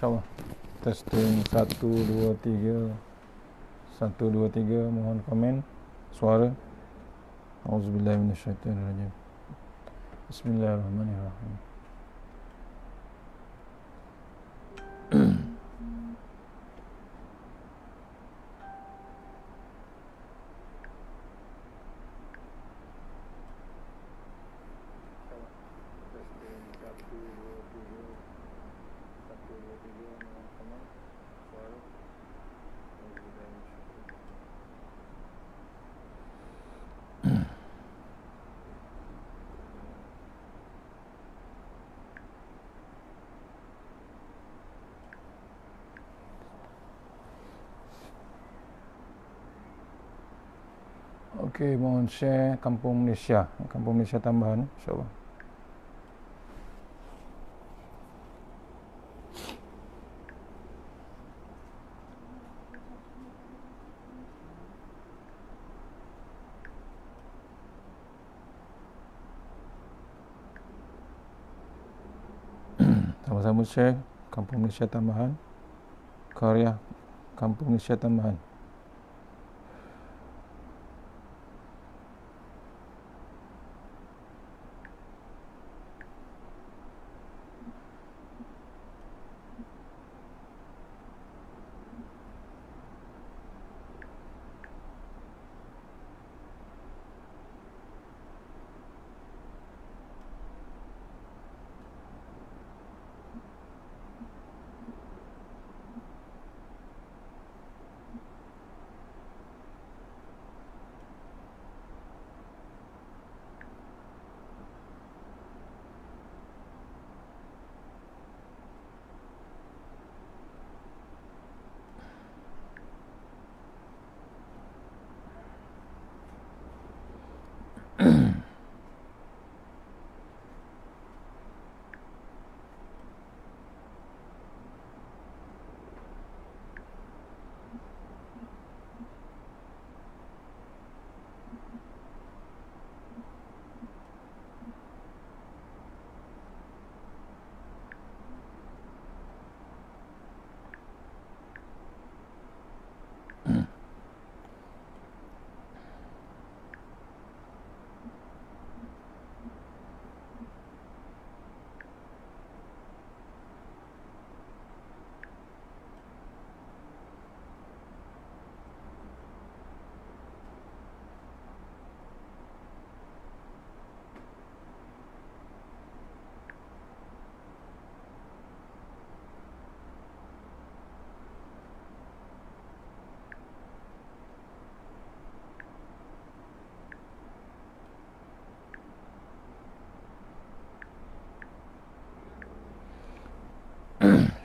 InsyaAllah Testing 1, 2, 3 1,2,3 Mohon komen Suara Auzubillahiminasyaitanirajim Bismillahirrahmanirrahim Okay, mohon share Kampung Malaysia. Kampung Malaysia tambahan, insyaAllah. Sama-sama share Kampung Malaysia tambahan. Karya Kampung Malaysia tambahan.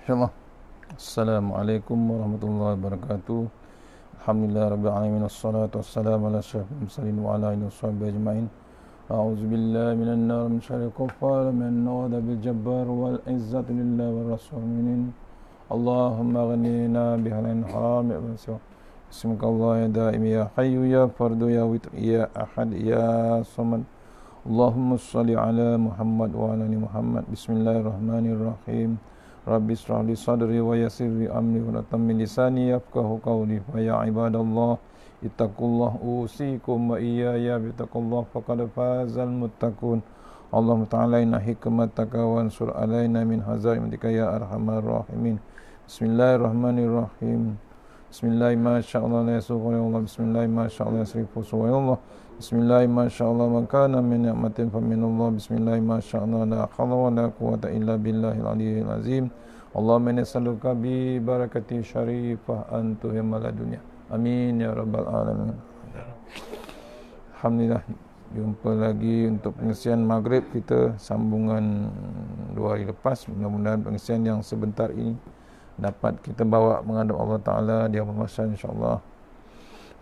insyaallah Assalamualaikum warahmatullahi wabarakatuh Alhamdulillah Rabbil Alamin Assalatu wassalamu ala syafil mursalin wa ala alihi washabihi ajma'in أعوذ بالله من النار من شر الكفار من نغد بالجبار والعزة لله والرسول منين اللهم غنينا بهذا الحرام اسمك الله يا دائم يا حي يا فرد يا وتر يا أحد يا صمد اللهم صل على محمد وعلى آل محمد بسم الله الرحمن الرحيم Rabbi israh li sadri wa yasirri amri wa latam lisani yafqahu qawli fa ya ibadallah ittaqullah usikum wa iyaya bittaqullah faqad fazal muttaqun Allah ta'ala inna hikmataka wa ansur alayna min hazaimatika ya arhamar rahimin Bismillahirrahmanirrahim Bismillahirrahmanirrahim Bismillahirrahmanirrahim Bismillahirrahmanirrahim Bismillahirrahmanirrahim Bismillahirrahmanirrahim Bismillahirrahmanirrahim Bismillahirrahmanirrahim. masyaallah man kana min Allah. Bismillahi masyaallah la hawla wa la quwwata illa billahil aliyyil azim. Allahumma inni bi barakati syarifah an tuhimmal dunya. Amin ya rabbal alamin. Alhamdulillah jumpa lagi untuk pengesian maghrib kita sambungan dua hari lepas mudah-mudahan pengesian yang sebentar ini dapat kita bawa menghadap Allah Taala Dia hadapan insya-Allah. Insyaallah.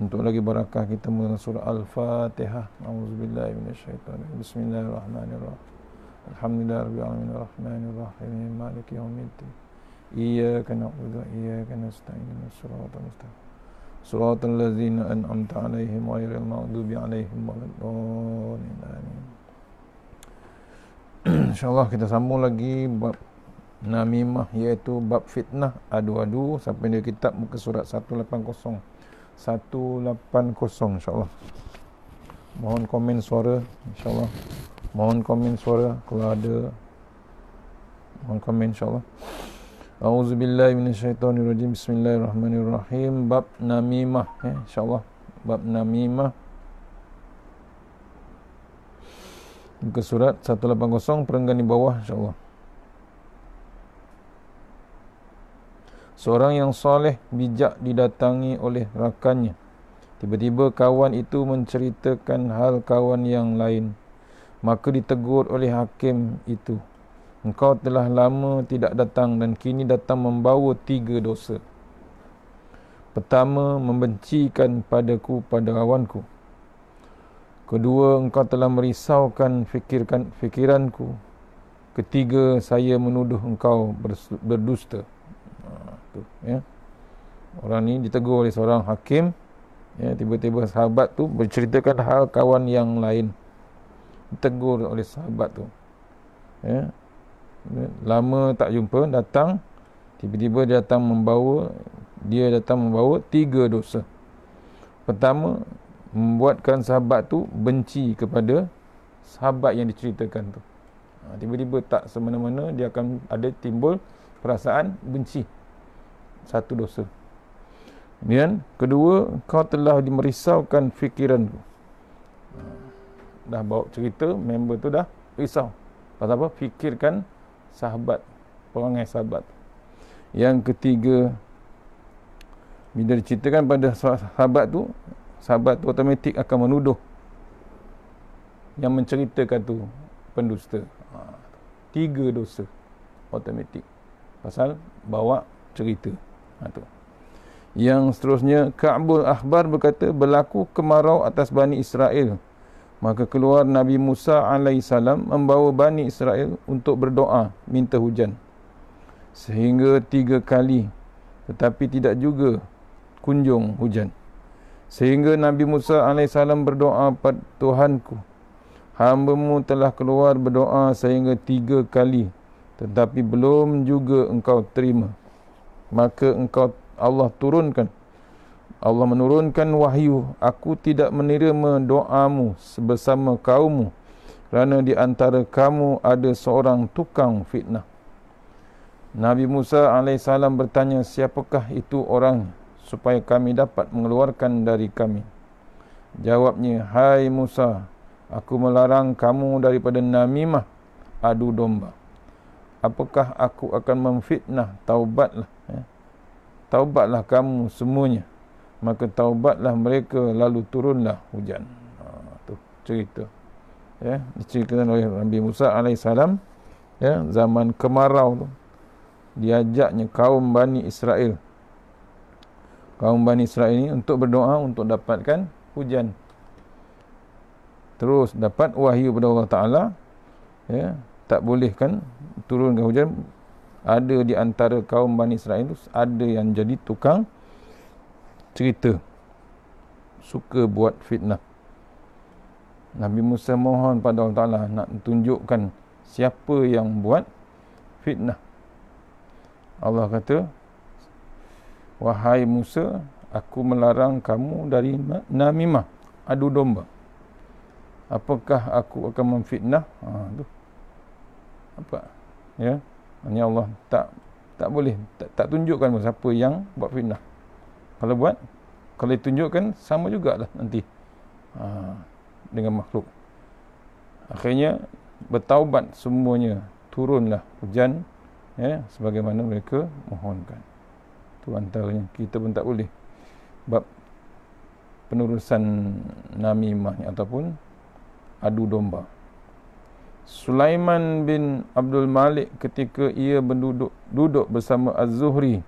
Untuk lagi barakah kita mengenal surah Al-Fatihah. A'udzubillahi minasyaitonir Bismillahirrahmanirrahim. Alhamdulillahi rabbil alamin arrahmanir rahim maliki yaumiddin. Iyyaka na'budu wa iyyaka nasta'in. Shiratal mustaqim. Shiratal ladzina an'amta 'alaihim ghairil maghdubi 'alaihim waladdallin. Amin. Insyaallah kita sambung lagi bab namimah iaitu bab fitnah adu-adu sampai di kitab muka surat 180. 180 insyaAllah mohon komen suara insyaAllah mohon komen suara kalau ada mohon komen insyaAllah A'udzubillahi minasyaitonirrajim Bismillahirrahmanirrahim bab namimah ya insyaAllah bab namimah ke surat 180 perenggan di bawah insyaAllah Seorang yang soleh bijak didatangi oleh rakannya. Tiba-tiba kawan itu menceritakan hal kawan yang lain. Maka ditegur oleh hakim itu. Engkau telah lama tidak datang dan kini datang membawa tiga dosa. Pertama, membencikan padaku pada kawanku. Kedua, engkau telah merisaukan fikirkan fikiranku. Ketiga, saya menuduh engkau berdusta tu ya orang ni ditegur oleh seorang hakim ya tiba-tiba sahabat tu berceritakan hal kawan yang lain ditegur oleh sahabat tu ya lama tak jumpa datang tiba-tiba dia datang membawa dia datang membawa tiga dosa pertama membuatkan sahabat tu benci kepada sahabat yang diceritakan tu ha, tiba-tiba tak semena-mena dia akan ada timbul perasaan benci satu dosa. Kemudian kedua, kau telah merisaukan fikiranku. Ah, dah bawa cerita, member tu dah risau. Pasal apa? Fikirkan sahabat, perangai sahabat. Yang ketiga, bila diceritakan pada sahabat tu, sahabat tu otomatik akan menuduh yang menceritakan tu pendusta. Ah, tiga dosa otomatik. Pasal bawa cerita. Itu. Ha, Yang seterusnya, Ka'bul Ahbar berkata, berlaku kemarau atas Bani Israel. Maka keluar Nabi Musa AS membawa Bani Israel untuk berdoa, minta hujan. Sehingga tiga kali, tetapi tidak juga kunjung hujan. Sehingga Nabi Musa AS berdoa pada Tuhanku. Hambamu telah keluar berdoa sehingga tiga kali, tetapi belum juga engkau terima maka engkau Allah turunkan Allah menurunkan wahyu aku tidak menerima doamu sebersama kaummu kerana di antara kamu ada seorang tukang fitnah Nabi Musa AS bertanya siapakah itu orang supaya kami dapat mengeluarkan dari kami jawabnya hai Musa aku melarang kamu daripada namimah adu domba apakah aku akan memfitnah taubatlah taubatlah kamu semuanya maka taubatlah mereka lalu turunlah hujan ha, tu cerita ya diceritakan oleh Nabi Musa alaihissalam ya zaman kemarau tu diajaknya kaum Bani Israel kaum Bani Israel ini untuk berdoa untuk dapatkan hujan terus dapat wahyu daripada Allah Taala ya tak boleh kan turunkan hujan ada di antara kaum Bani Israel itu ada yang jadi tukang cerita suka buat fitnah Nabi Musa mohon pada Allah Ta'ala nak tunjukkan siapa yang buat fitnah Allah kata wahai Musa aku melarang kamu dari namimah adu domba apakah aku akan memfitnah ha, apa ya yeah. Ini Allah tak tak boleh tak, tak tunjukkan pun siapa yang buat fitnah. Kalau buat kalau ditunjukkan sama juga lah nanti. Ha, dengan makhluk. Akhirnya bertaubat semuanya turunlah hujan ya sebagaimana mereka mohonkan. Tu antaranya kita pun tak boleh bab penurusan nami namimah ataupun adu domba. Sulaiman bin Abdul Malik ketika ia berduduk duduk bersama Az-Zuhri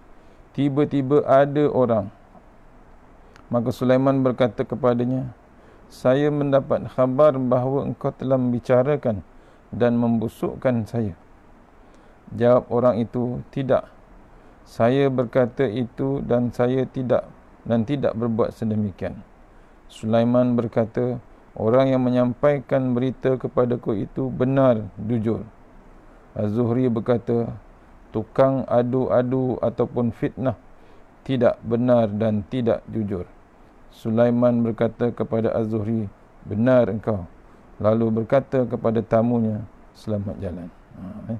tiba-tiba ada orang maka Sulaiman berkata kepadanya saya mendapat khabar bahawa engkau telah membicarakan dan membusukkan saya jawab orang itu tidak saya berkata itu dan saya tidak dan tidak berbuat sedemikian Sulaiman berkata, Orang yang menyampaikan berita kepadaku itu benar, jujur. Az-Zuhri berkata, tukang adu-adu ataupun fitnah tidak benar dan tidak jujur. Sulaiman berkata kepada Az-Zuhri, benar engkau. Lalu berkata kepada tamunya, selamat jalan. Ha, eh?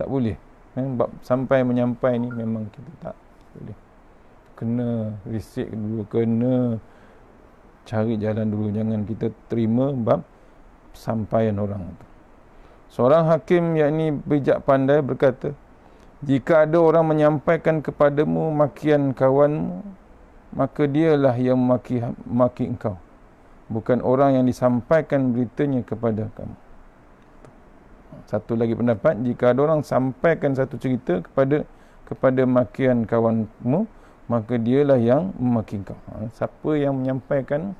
Tak boleh. Eh? Sampai menyampai ni memang kita tak boleh. Kena risik dulu, kena... kena cari jalan dulu jangan kita terima bab sampaian orang itu. Seorang hakim yakni bijak pandai berkata, jika ada orang menyampaikan kepadamu makian kawanmu, maka dialah yang maki maki engkau. Bukan orang yang disampaikan beritanya kepada kamu. Satu lagi pendapat, jika ada orang sampaikan satu cerita kepada kepada makian kawanmu, maka dialah yang memaki kau ha, siapa yang menyampaikan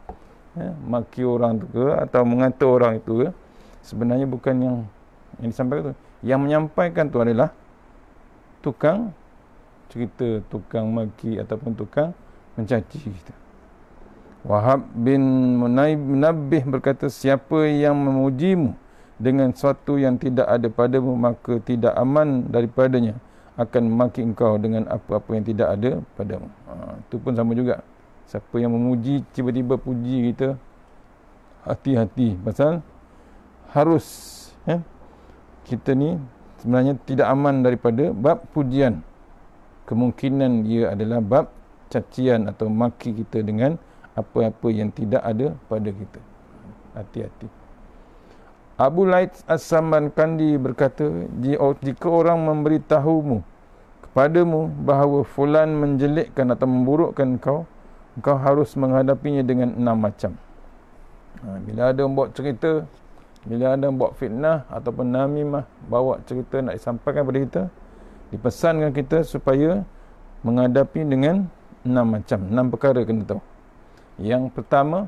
ya, maki orang tu ke atau mengata orang itu ke sebenarnya bukan yang yang disampaikan tu yang menyampaikan tu adalah tukang cerita tukang maki ataupun tukang mencaci kita Wahab bin Munaib Nabih berkata siapa yang memujimu dengan sesuatu yang tidak ada padamu maka tidak aman daripadanya akan memaki engkau dengan apa-apa yang tidak ada padamu. Ha, itu pun sama juga. Siapa yang memuji, tiba-tiba puji kita. Hati-hati. Pasal harus eh, kita ni sebenarnya tidak aman daripada bab pujian. Kemungkinan ia adalah bab cacian atau maki kita dengan apa-apa yang tidak ada pada kita. Hati-hati. Abu Lait As-Samban Kandi berkata, jika orang memberitahumu kepadamu bahawa fulan menjelekkan atau memburukkan kau kau harus menghadapinya dengan enam macam ha, bila ada yang buat cerita bila ada yang buat fitnah ataupun namimah bawa cerita nak disampaikan kepada kita dipesankan kita supaya menghadapi dengan enam macam enam perkara kena tahu yang pertama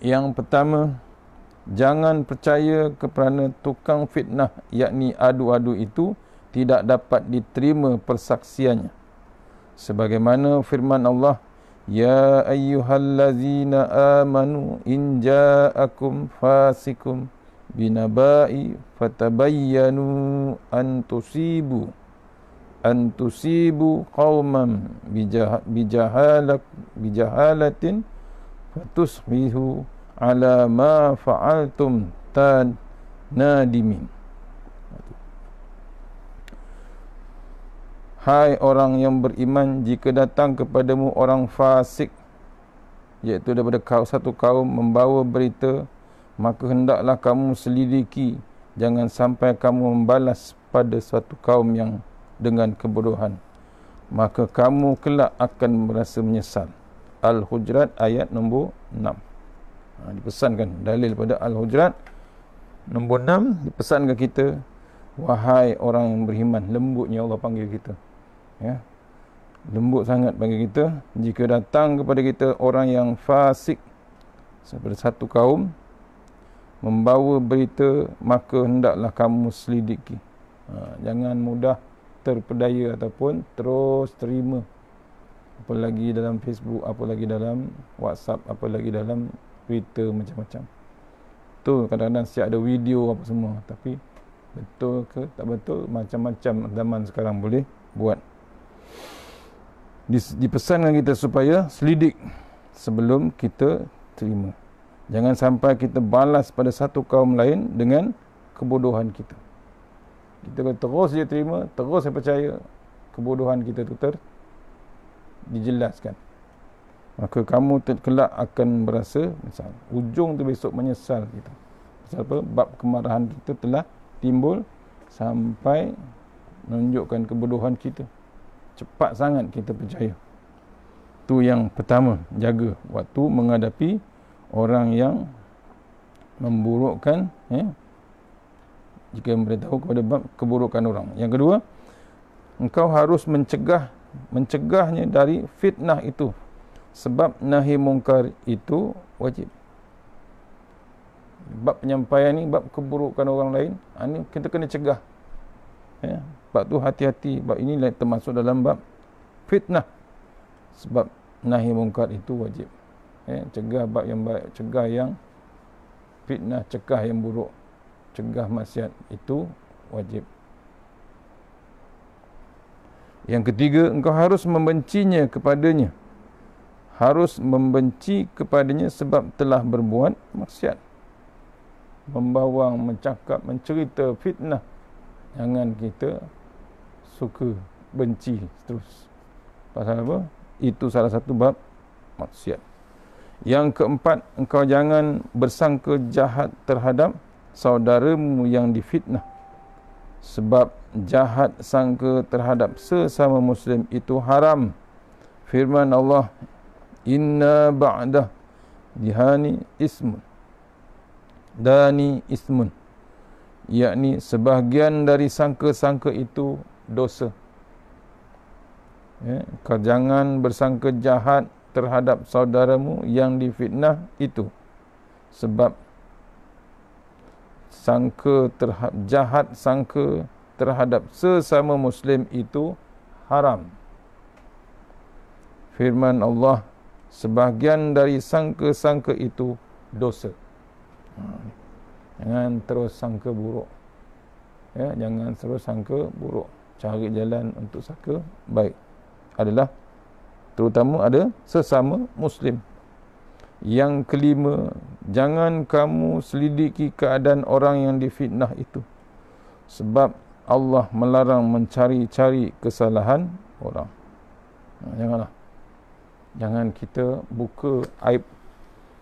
yang pertama jangan percaya kerana tukang fitnah yakni adu-adu itu tidak dapat diterima persaksiannya sebagaimana firman Allah ya ayyuhallazina amanu in ja'akum fasikum binaba'i fatabayyanu an tusibu an tusibu qauman bijahalak bijahalatin fatusbihu ala ma fa'altum tan nadimin Hai orang yang beriman jika datang kepadamu orang fasik iaitu daripada kaum satu kaum membawa berita maka hendaklah kamu selidiki jangan sampai kamu membalas pada suatu kaum yang dengan kebodohan maka kamu kelak akan merasa menyesal Al-Hujurat ayat nombor 6 ha, dipesankan dalil pada al-hujurat nombor 6 dipesankan kita wahai orang yang beriman lembutnya Allah panggil kita ya lembut sangat panggil kita jika datang kepada kita orang yang fasik seperti satu kaum membawa berita maka hendaklah kamu selidiki ha, jangan mudah terpedaya ataupun terus terima apalagi dalam Facebook apalagi dalam WhatsApp apalagi dalam Twitter macam-macam. Tu kadang-kadang siap ada video apa semua tapi betul ke tak betul macam-macam zaman sekarang boleh buat. Dipesankan kita supaya selidik sebelum kita terima. Jangan sampai kita balas pada satu kaum lain dengan kebodohan kita. Kita terus dia terima, terus saya percaya kebodohan kita tu ter dijelaskan maka kamu terkelak akan merasa misal ujung tu besok menyesal Kita, Pasal apa? Bab kemarahan kita telah timbul sampai menunjukkan kebodohan kita. Cepat sangat kita percaya. Tu yang pertama, jaga waktu menghadapi orang yang memburukkan ya. Eh? Jika memberitahu kepada bab keburukan orang. Yang kedua, engkau harus mencegah mencegahnya dari fitnah itu sebab nahi mungkar itu wajib bab penyampaian ni bab keburukan orang lain ini ha, kita kena cegah ya bab tu hati-hati bab ini lah termasuk dalam bab fitnah sebab nahi mungkar itu wajib ya cegah bab yang baik cegah yang fitnah cegah yang buruk cegah maksiat itu wajib yang ketiga engkau harus membencinya kepadanya harus membenci kepadanya sebab telah berbuat maksiat membawang, mencakap, mencerita fitnah jangan kita suka benci terus pasal apa? itu salah satu bab maksiat yang keempat engkau jangan bersangka jahat terhadap saudaramu yang difitnah sebab jahat sangka terhadap sesama muslim itu haram firman Allah inna ba'dah dihani ismun dani ismun yakni sebahagian dari sangka-sangka itu dosa ya, kau jangan bersangka jahat terhadap saudaramu yang difitnah itu sebab sangka terhadap jahat sangka terhadap sesama muslim itu haram firman Allah sebahagian dari sangka-sangka itu dosa. Ha, jangan terus sangka buruk. Ya, jangan terus sangka buruk. Cari jalan untuk sangka baik adalah terutama ada sesama muslim. Yang kelima, jangan kamu selidiki keadaan orang yang difitnah itu. Sebab Allah melarang mencari-cari kesalahan orang. Ha, janganlah jangan kita buka aib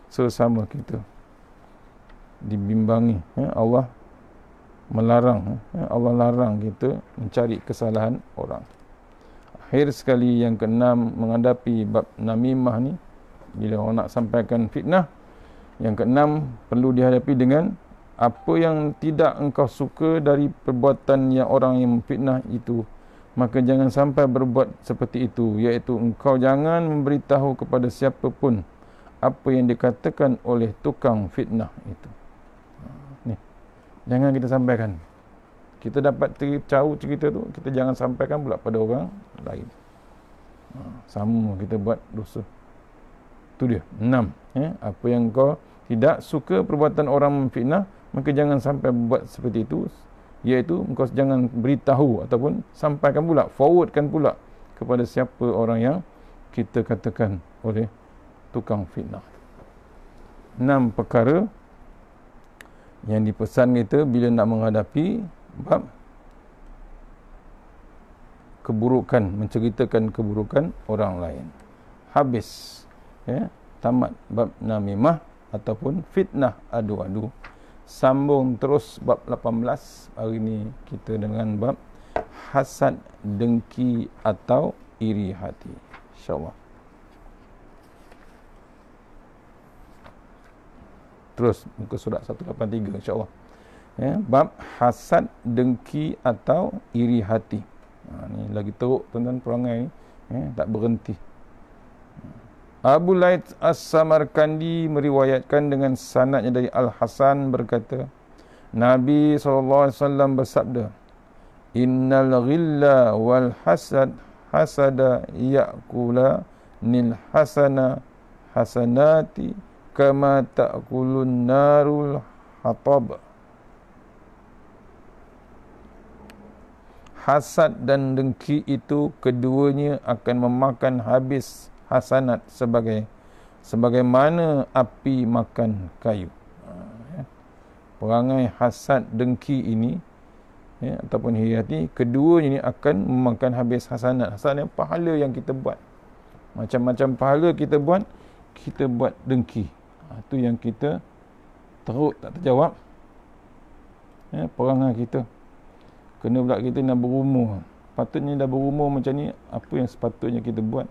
sesama kita dibimbangi ya, Allah melarang ya, Allah larang kita mencari kesalahan orang akhir sekali yang keenam menghadapi bab namimah ni bila orang nak sampaikan fitnah yang keenam perlu dihadapi dengan apa yang tidak engkau suka dari perbuatan yang orang yang memfitnah itu maka jangan sampai berbuat seperti itu iaitu engkau jangan memberitahu kepada siapapun apa yang dikatakan oleh tukang fitnah itu ni jangan kita sampaikan kita dapat tahu cerita tu kita jangan sampaikan pula pada orang lain ha, sama kita buat dosa tu dia enam ya apa yang kau tidak suka perbuatan orang memfitnah maka jangan sampai buat seperti itu iaitu engkau jangan beritahu ataupun sampaikan pula forwardkan pula kepada siapa orang yang kita katakan oleh tukang fitnah enam perkara yang dipesan kita bila nak menghadapi bab keburukan menceritakan keburukan orang lain habis ya tamat bab namimah ataupun fitnah adu-adu sambung terus bab 18 hari ni kita dengan bab hasad dengki atau iri hati insyaallah terus muka surat 183 insyaallah ya bab hasad dengki atau iri hati ha ni lagi teruk tuan-tuan perangai ni ya, tak berhenti Abu Lait As-Samarkandi meriwayatkan dengan sanadnya dari Al-Hasan berkata, Nabi SAW bersabda, Innal ghilla wal hasad hasada ya'kula nil hasana hasanati kama ta'kulun narul hatab. Hasad dan dengki itu keduanya akan memakan habis hasanat sebagai sebagaimana api makan kayu. Ha, ya. Perangai hasad dengki ini ya, ataupun hiati kedua ini akan memakan habis hasanat. Hasanat yang pahala yang kita buat. Macam-macam pahala kita buat, kita buat dengki. Itu ha, yang kita teruk tak terjawab. Ya, perangai kita. Kena pula kita nak berumur. Patutnya dah berumur macam ni, apa yang sepatutnya kita buat?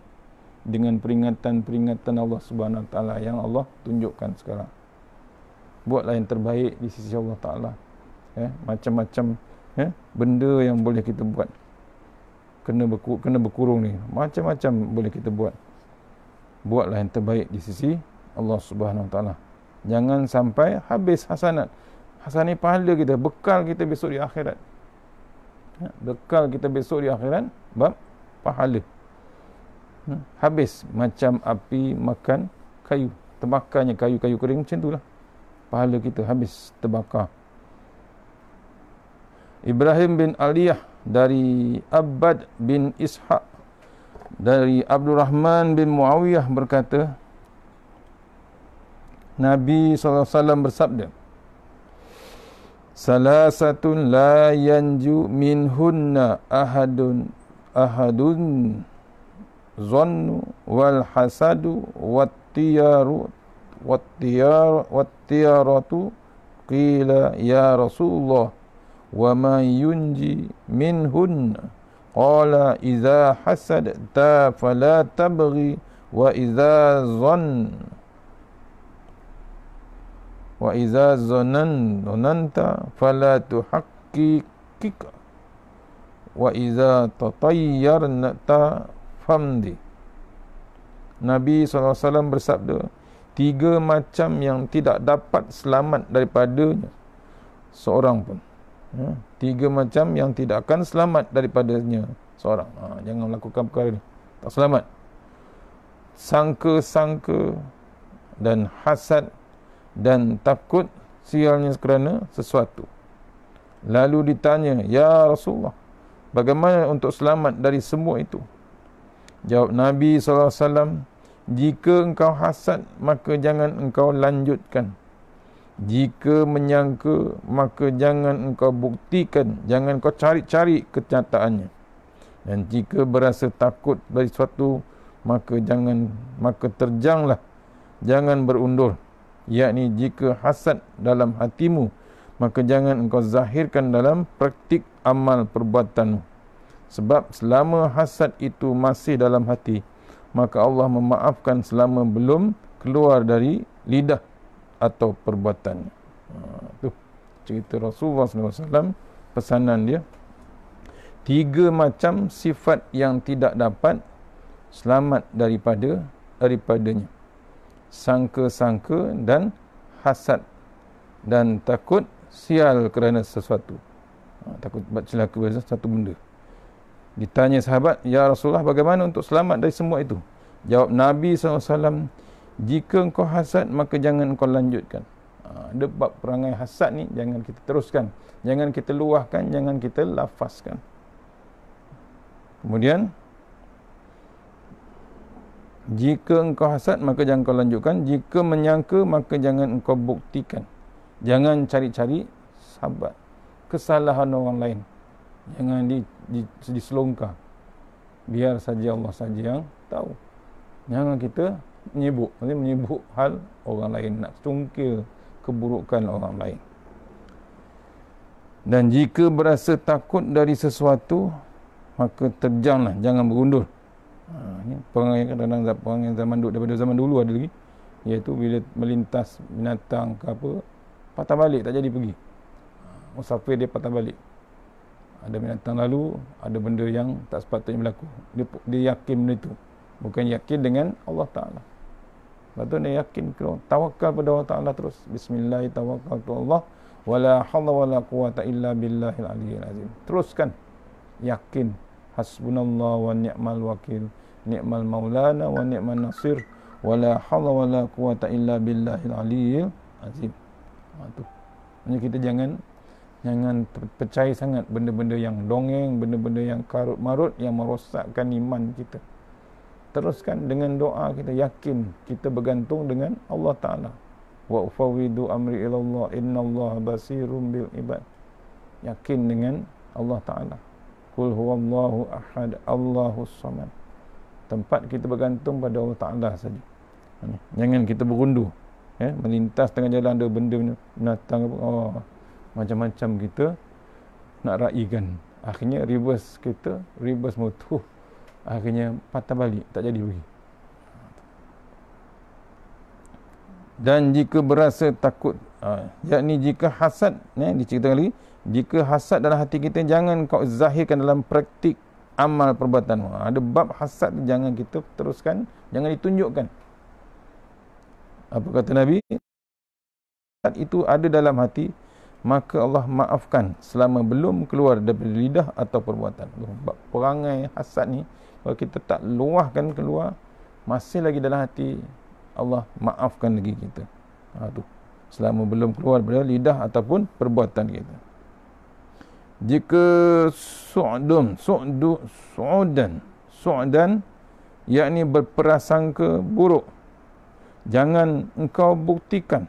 dengan peringatan-peringatan Allah Subhanahu Wa Taala yang Allah tunjukkan sekarang. Buatlah yang terbaik di sisi Allah Taala. Eh, macam-macam eh, benda yang boleh kita buat. Kena beku, kena berkurung ni. Macam-macam boleh kita buat. Buatlah yang terbaik di sisi Allah Subhanahu Wa Taala. Jangan sampai habis hasanat. Hasanat ni pahala kita, bekal kita besok di akhirat. Ya, bekal kita besok di akhirat bab pahala. Hmm. habis macam api makan kayu terbakarnya kayu-kayu kering macam itulah pahala kita habis terbakar Ibrahim bin Aliyah dari Abad bin Ishaq dari Abdul Rahman bin Muawiyah berkata Nabi SAW bersabda Salasatun la yanju minhunna ahadun ahadun zannu wal hasadu wattiyaru wattiyar wattiyaratu qila ya rasulullah wa man yunji minhun qala idza hasad ta fala tabghi wa idza zann wa idza zannan dunanta fala tuhaqqiqika wa idza tatayyarna famdi. Nabi SAW bersabda, tiga macam yang tidak dapat selamat daripadanya seorang pun. Ha? Tiga macam yang tidak akan selamat daripadanya seorang. Ha, jangan melakukan perkara ini. Tak selamat. Sangka-sangka dan hasad dan takut sialnya kerana sesuatu. Lalu ditanya, Ya Rasulullah, bagaimana untuk selamat dari semua itu? Jawab Nabi SAW, jika engkau hasad, maka jangan engkau lanjutkan. Jika menyangka, maka jangan engkau buktikan, jangan kau cari-cari kenyataannya. Dan jika berasa takut dari sesuatu, maka jangan maka terjanglah, jangan berundur. Ia ni jika hasad dalam hatimu, maka jangan engkau zahirkan dalam praktik amal perbuatanmu. Sebab selama hasad itu masih dalam hati, maka Allah memaafkan selama belum keluar dari lidah atau perbuatan. Itu ha, cerita Rasulullah SAW, pesanan dia. Tiga macam sifat yang tidak dapat selamat daripada daripadanya. Sangka-sangka dan hasad dan takut sial kerana sesuatu. Ha, takut buat celaka satu benda. Ditanya sahabat, Ya Rasulullah bagaimana untuk selamat dari semua itu? Jawab Nabi SAW, jika engkau hasad, maka jangan engkau lanjutkan. Ha, debat perangai hasad ni, jangan kita teruskan. Jangan kita luahkan, jangan kita lafazkan. Kemudian, jika engkau hasad, maka jangan engkau lanjutkan. Jika menyangka, maka jangan engkau buktikan. Jangan cari-cari sahabat. Kesalahan orang lain jangan di, di, diselongkar biar saja Allah saja yang tahu jangan kita menyibuk ini menyibuk hal orang lain nak cungkil keburukan orang lain dan jika berasa takut dari sesuatu maka terjanglah jangan berundur ha, ini perangai kadang-kadang perangai zaman dulu daripada zaman dulu ada lagi iaitu bila melintas binatang ke apa patah balik tak jadi pergi ha, musafir dia patah balik ada binatang lalu ada benda yang tak sepatutnya berlaku dia, dia yakin benda itu bukan yakin dengan Allah Ta'ala lepas tu dia yakin tawakal pada Allah Ta'ala terus Bismillah tawakal tu Allah wala hawla wala quwata illa billahil aliyyil azim teruskan yakin hasbunallah wa ni'mal wakil ni'mal maulana wa ni'mal nasir wala hawla wala quwata illa billahil aliyyil azim ha, tu maksudnya kita jangan jangan percaya sangat benda-benda yang dongeng, benda-benda yang karut-marut yang merosakkan iman kita. Teruskan dengan doa kita yakin kita bergantung dengan Allah Taala. Wa ufawidu amri ila Allah, innallaha basirum bil ibad. Yakin dengan Allah Taala. Kul huwallahu ahad, Allahus samad. Tempat kita bergantung pada Allah Taala saja. Jangan kita berundur. Ya, melintas tengah jalan ada benda binatang apa. Oh, macam-macam kita nak raikan akhirnya reverse kereta reverse motor huh. akhirnya patah balik tak jadi pergi dan jika berasa takut ha. yakni jika hasad eh, diceritakan lagi jika hasad dalam hati kita jangan kau zahirkan dalam praktik amal perbuatan ha. ada bab hasad jangan kita teruskan jangan ditunjukkan apa kata Nabi hasad itu ada dalam hati maka Allah maafkan selama belum keluar daripada lidah atau perbuatan. Sebab perangai hasad ni, kalau kita tak luahkan keluar, masih lagi dalam hati, Allah maafkan lagi kita. Ha, Selama belum keluar daripada lidah ataupun perbuatan kita. Jika su'dun, su'du, su'dan, su'dan, yakni berprasangka buruk, jangan engkau buktikan,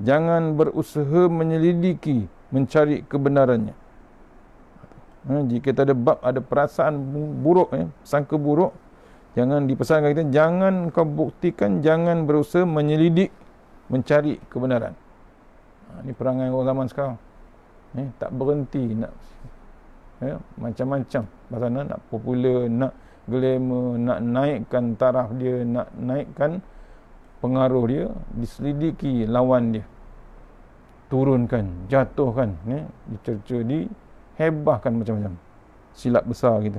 jangan berusaha menyelidiki mencari kebenarannya ha, jika kita ada bab ada perasaan buruk eh, sangka buruk jangan dipesankan kita jangan kau buktikan jangan berusaha menyelidik mencari kebenaran ha, ini perangai orang zaman sekarang eh, tak berhenti nak eh, macam-macam pasal nak, nak popular nak glamour nak naikkan taraf dia nak naikkan pengaruh dia diselidiki lawan dia turunkan jatuhkan ya dicerca di hebahkan macam-macam silap besar kita.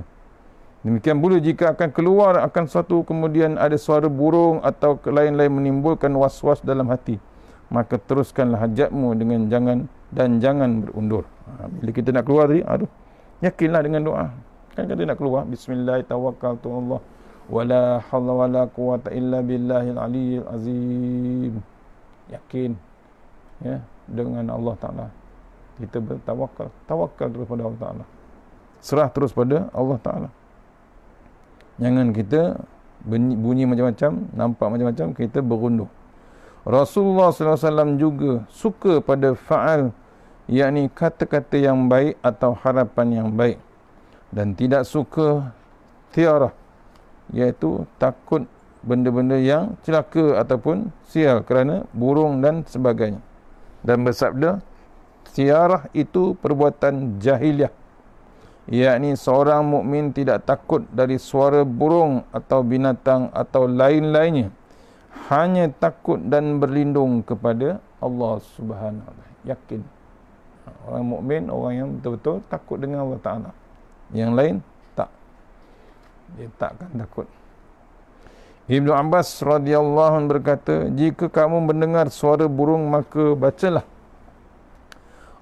demikian pula jika akan keluar akan satu kemudian ada suara burung atau lain-lain menimbulkan was-was dalam hati maka teruskanlah hajatmu dengan jangan dan jangan berundur ha, bila kita nak keluar tadi aduh yakinlah dengan doa kan kita nak keluar Bismillahirrahmanirrahim. tawakkaltu allah wala hawla wala quwata illa billahil aliyil azim yakin ya dengan Allah taala kita bertawakal tawakal terus pada Allah taala serah terus pada Allah taala jangan kita bunyi, bunyi macam-macam nampak macam-macam kita berunduh Rasulullah sallallahu alaihi wasallam juga suka pada faal yakni kata-kata yang baik atau harapan yang baik dan tidak suka tiarah iaitu takut benda-benda yang celaka ataupun sial kerana burung dan sebagainya. Dan bersabda, siarah itu perbuatan jahiliah. Yakni seorang mukmin tidak takut dari suara burung atau binatang atau lain-lainnya. Hanya takut dan berlindung kepada Allah Subhanahu Wa Taala. Yakin. Orang mukmin orang yang betul-betul takut dengan Allah Taala. Yang lain dia takkan takut Ibnu Abbas radhiyallahu anhu berkata jika kamu mendengar suara burung maka bacalah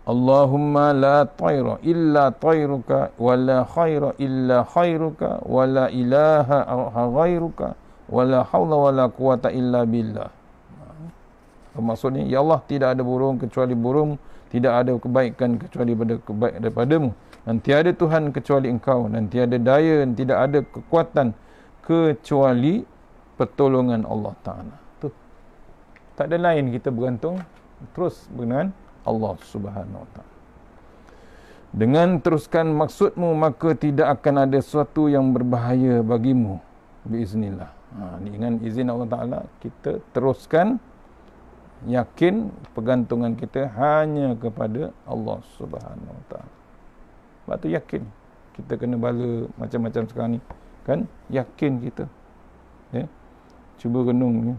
Allahumma la tayra illa tayruka wa la khayra illa khairuka, wa la ilaha ha-, ghayruka wa la hawla wa la quwata illa billah maksudnya ya Allah tidak ada burung kecuali burung tidak ada kebaikan kecuali daripada kebaik daripadamu dan tiada Tuhan kecuali engkau dan tiada daya dan tidak ada kekuatan kecuali pertolongan Allah Ta'ala tak ada lain kita bergantung terus dengan Allah Subhanahu Wa Ta'ala dengan teruskan maksudmu maka tidak akan ada sesuatu yang berbahaya bagimu biiznillah ha, dengan izin Allah Ta'ala kita teruskan yakin pergantungan kita hanya kepada Allah Subhanahu Wa Ta'ala sebab tu yakin kita kena bala macam-macam sekarang ni. Kan? Yakin kita. Ya? Cuba renung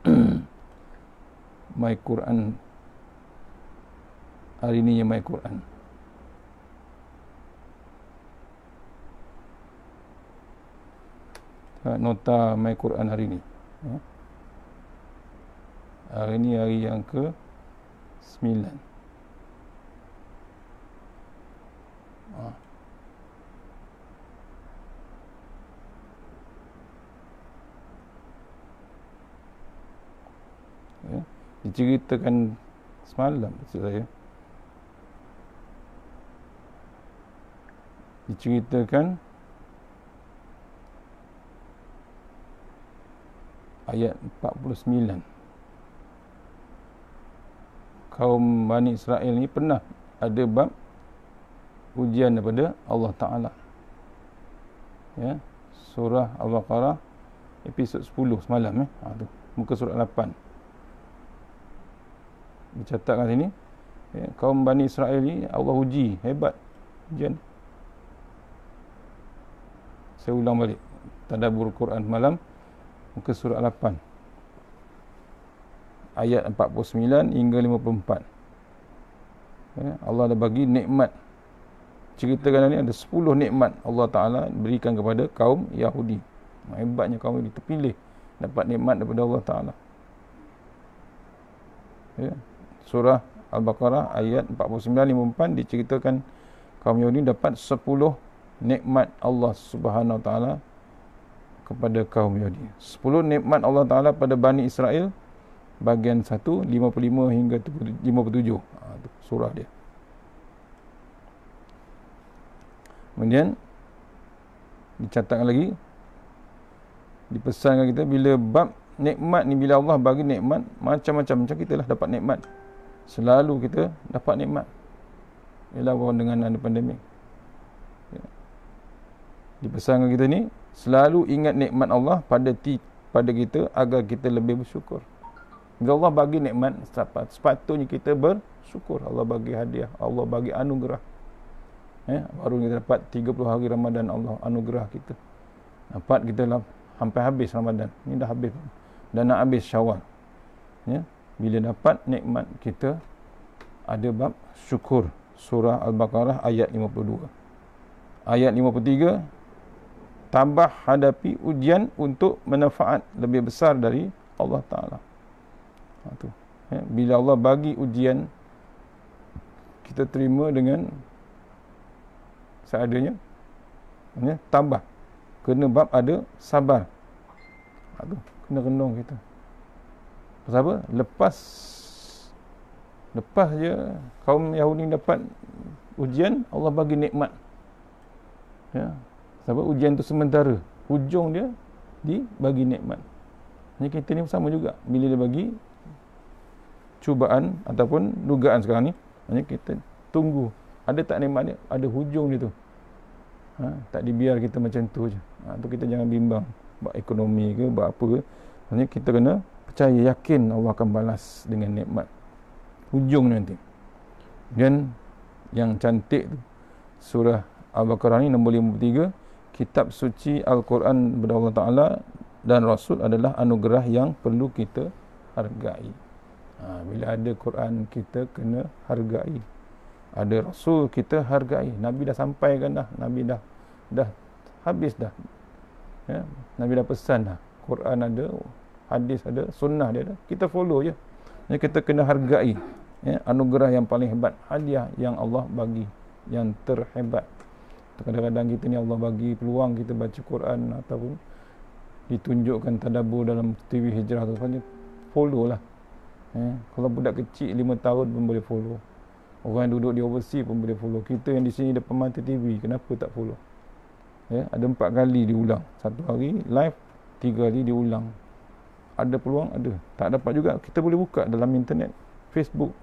ni. my Quran. Hari ni yang My Quran. Nota My Quran hari ni. Ha? Hari ni hari yang ke sembilan ha. Ah. ya. diceritakan semalam kata saya diceritakan ayat 49 kaum Bani Israel ni pernah ada bab ujian daripada Allah Ta'ala ya surah Al-Baqarah episod 10 semalam eh? ha, muka surah 8 dicatatkan sini ya, kaum Bani Israel ni Allah uji hebat ujian saya ulang balik tadabur Quran malam muka surah 8 ayat 49 hingga 54 ya, Allah dah bagi nikmat ceritakan ini ada 10 nikmat Allah Ta'ala berikan kepada kaum Yahudi hebatnya kaum Yahudi terpilih dapat nikmat daripada Allah Ta'ala ya, surah Al-Baqarah ayat 49-54 diceritakan kaum Yahudi dapat 10 nikmat Allah Subhanahu Wa Ta'ala kepada kaum Yahudi 10 nikmat Allah Ta'ala pada Bani Israel bahagian 1 55 hingga 57 ha, tu surah dia kemudian dicatatkan lagi dipesankan kita bila bab nikmat ni bila Allah bagi nikmat macam-macam macam kita lah dapat nikmat selalu kita dapat nikmat ialah orang dengan ada pandemik ya. dipesankan kita ni selalu ingat nikmat Allah pada ti, pada kita agar kita lebih bersyukur bila Allah bagi nikmat, sepatutnya kita bersyukur. Allah bagi hadiah, Allah bagi anugerah. Eh, baru kita dapat 30 hari Ramadan Allah anugerah kita. Dapat kita lah, sampai habis Ramadan. Ini dah habis. Dan nak habis syawal. Ya? Bila dapat nikmat kita, ada bab syukur. Surah Al-Baqarah ayat 52. Ayat 53, tambah hadapi ujian untuk manfaat lebih besar dari Allah Ta'ala. Ha, tu. Ya, bila Allah bagi ujian kita terima dengan seadanya ya, tambah kena bab ada sabar Aduh, ha, kena renung kita pasal apa? lepas lepas je kaum Yahudi dapat ujian Allah bagi nikmat ya. sebab ujian tu sementara hujung dia dibagi nikmat Hanya kita ni sama juga bila dia bagi cubaan ataupun dugaan sekarang ni hanya kita tunggu ada tak nikmat ni ada hujung dia tu ha, tak dibiar kita macam tu je ha, tu kita jangan bimbang buat ekonomi ke buat apa hanya kita kena percaya yakin Allah akan balas dengan nikmat hujung nanti dan yang cantik tu surah Al-Baqarah ni nombor 53 kitab suci Al-Quran berdaulat Ta'ala dan Rasul adalah anugerah yang perlu kita hargai ha, bila ada Quran kita kena hargai ada rasul kita hargai nabi dah sampaikan dah nabi dah dah habis dah ya nabi dah pesan dah Quran ada hadis ada sunnah dia ada kita follow je ya, kita kena hargai ya anugerah yang paling hebat hadiah yang Allah bagi yang terhebat kadang-kadang kita ni Allah bagi peluang kita baca Quran ataupun ditunjukkan tadabbur dalam TV hijrah tu sebenarnya follow lah Eh, kalau budak kecil 5 tahun pun boleh follow. Orang yang duduk di overseas pun boleh follow. Kita yang di sini depan mata TV, kenapa tak follow? Ya, ada empat kali diulang. Satu hari live, tiga kali diulang. Ada peluang? Ada. Tak dapat juga. Kita boleh buka dalam internet. Facebook.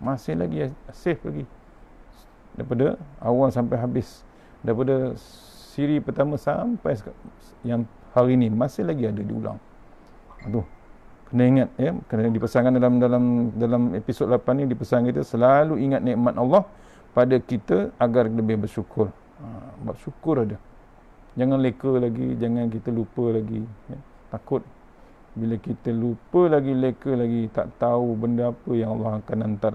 Masih lagi. Safe lagi. Daripada awal sampai habis. Daripada siri pertama sampai yang hari ini. Masih lagi ada diulang. Aduh kena ingat ya kena dipesankan dalam dalam dalam episod 8 ni dipesankan kita selalu ingat nikmat Allah pada kita agar lebih bersyukur. Ha, bersyukur ada. Jangan leka lagi, jangan kita lupa lagi. Ya. Takut bila kita lupa lagi, leka lagi, tak tahu benda apa yang Allah akan hantar.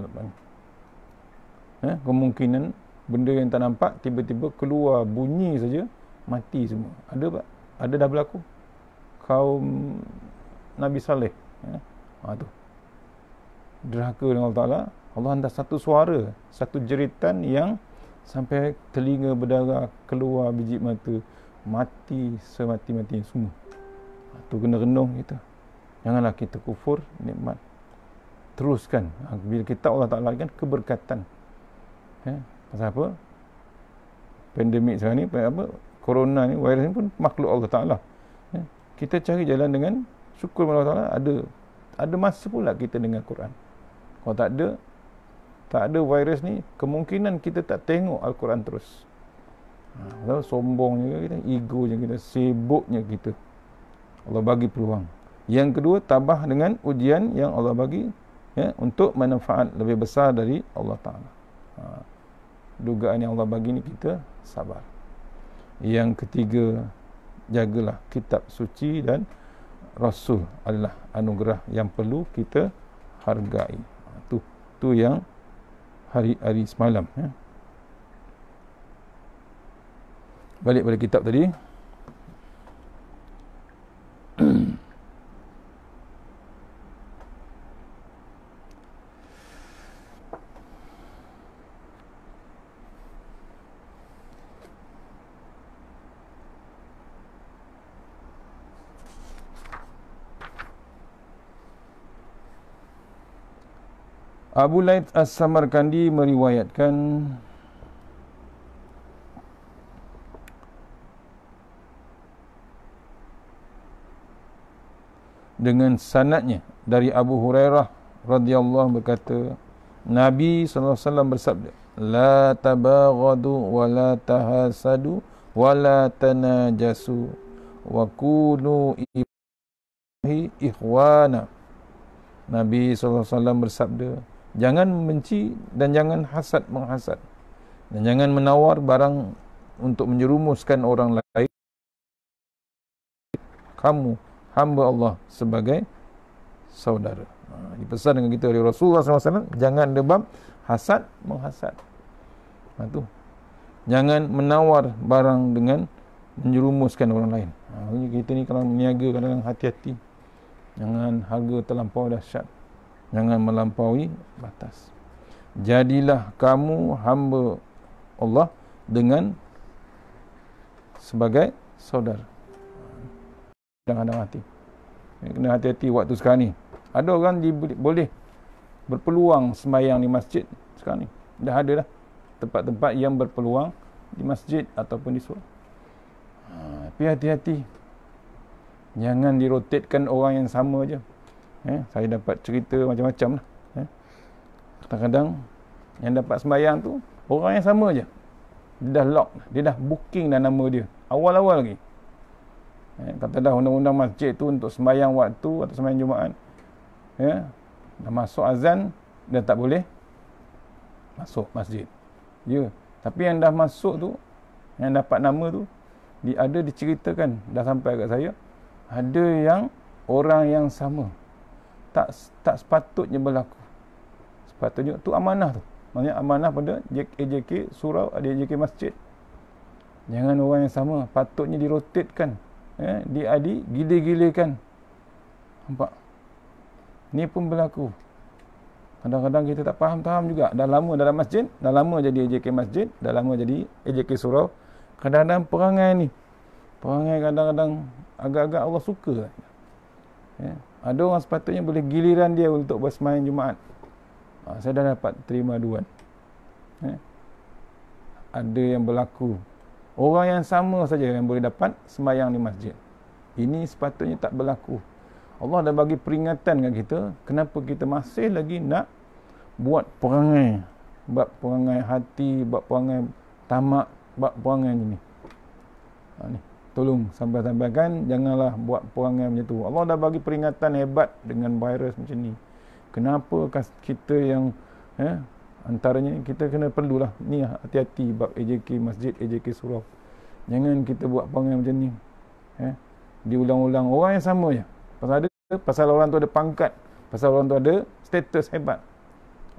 Ya, kemungkinan benda yang tak nampak tiba-tiba keluar bunyi saja mati semua. Ada tak? Ada dah berlaku. Kaum Nabi Saleh Ha. ha, tu. Derhaka dengan Allah Ta'ala. Allah hantar satu suara, satu jeritan yang sampai telinga berdarah, keluar biji mata, mati semati-mati semua. Ha, kena renung kita. Janganlah kita kufur nikmat. Teruskan. Ha, bila kita Allah Ta'ala kan keberkatan. Ha, pasal apa? Pandemik sekarang ni, apa? Corona ni, virus ni pun makhluk Allah Ta'ala. Ha, kita cari jalan dengan syukur kepada Allah Ta'ala ada ada masa pula kita dengar Quran kalau tak ada tak ada virus ni kemungkinan kita tak tengok Al-Quran terus ha, sombongnya kita egonya kita sibuknya kita Allah bagi peluang yang kedua tabah dengan ujian yang Allah bagi ya, untuk manfaat lebih besar dari Allah Ta'ala ha, dugaan yang Allah bagi ni kita sabar yang ketiga jagalah kitab suci dan rasul adalah anugerah yang perlu kita hargai tu tu yang hari hari semalam ya. balik pada kitab tadi Abu Lait As-Samarkandi meriwayatkan dengan sanadnya dari Abu Hurairah radhiyallahu berkata Nabi sallallahu alaihi wasallam bersabda la tabaghadu wa la tahasadu wa la tanajasu wa kunu ikhwana Nabi sallallahu alaihi wasallam bersabda Jangan membenci dan jangan hasad menghasad. Dan jangan menawar barang untuk menjerumuskan orang lain. Kamu hamba Allah sebagai saudara. Ha, dipesan dengan kita oleh Rasulullah SAW, jangan debam hasad menghasad. Ha, tu. Jangan menawar barang dengan menjerumuskan orang lain. Ha, kita ni kalau meniaga kadang-kadang hati-hati. Jangan harga terlampau dahsyat jangan melampaui batas jadilah kamu hamba Allah dengan sebagai saudara jangan ada hati kena hati-hati waktu sekarang ni ada orang di, boleh berpeluang semayang di masjid sekarang ni dah ada dah tempat-tempat yang berpeluang di masjid ataupun di surau ha, tapi hati-hati jangan dirotetkan orang yang sama je Eh, saya dapat cerita macam-macam lah. Eh. Kadang-kadang yang dapat sembahyang tu, orang yang sama je. Dia dah lock, dia dah booking dah nama dia. Awal-awal lagi. Eh, kata dah undang-undang masjid tu untuk sembahyang waktu atau sembahyang Jumaat. Ya, eh, dah masuk azan, dia tak boleh masuk masjid. Ya, yeah. tapi yang dah masuk tu, yang dapat nama tu, dia ada diceritakan, dah sampai kat saya, ada yang orang yang sama tak tak sepatutnya berlaku. Sepatutnya tu amanah tu. Maksudnya amanah pada AJK surau ada AJK masjid. Jangan orang yang sama patutnya dirotetkan. Eh, di adi gila Nampak. Ni pun berlaku. Kadang-kadang kita tak faham-faham juga. Dah lama dalam masjid, dah lama jadi AJK masjid, dah lama jadi AJK surau. Kadang-kadang perangai ni. Perangai kadang-kadang agak-agak Allah suka. Ya. Eh ada orang sepatutnya boleh giliran dia untuk bersemayam Jumaat ha, saya dah dapat terima aduan eh? ada yang berlaku orang yang sama saja yang boleh dapat semayang di masjid ini sepatutnya tak berlaku Allah dah bagi peringatan dengan kita kenapa kita masih lagi nak buat perangai bab perangai hati, bab perangai tamak, bab perangai ini. Ha, ni. Ah, tolong sampai sampaikan janganlah buat perangai macam tu. Allah dah bagi peringatan hebat dengan virus macam ni. Kenapa kita yang eh, antaranya kita kena perlulah ni lah, hati-hati bab AJK masjid AJK surau. Jangan kita buat perangai macam ni. Eh, diulang-ulang orang yang sama je. Pasal ada pasal orang tu ada pangkat, pasal orang tu ada status hebat.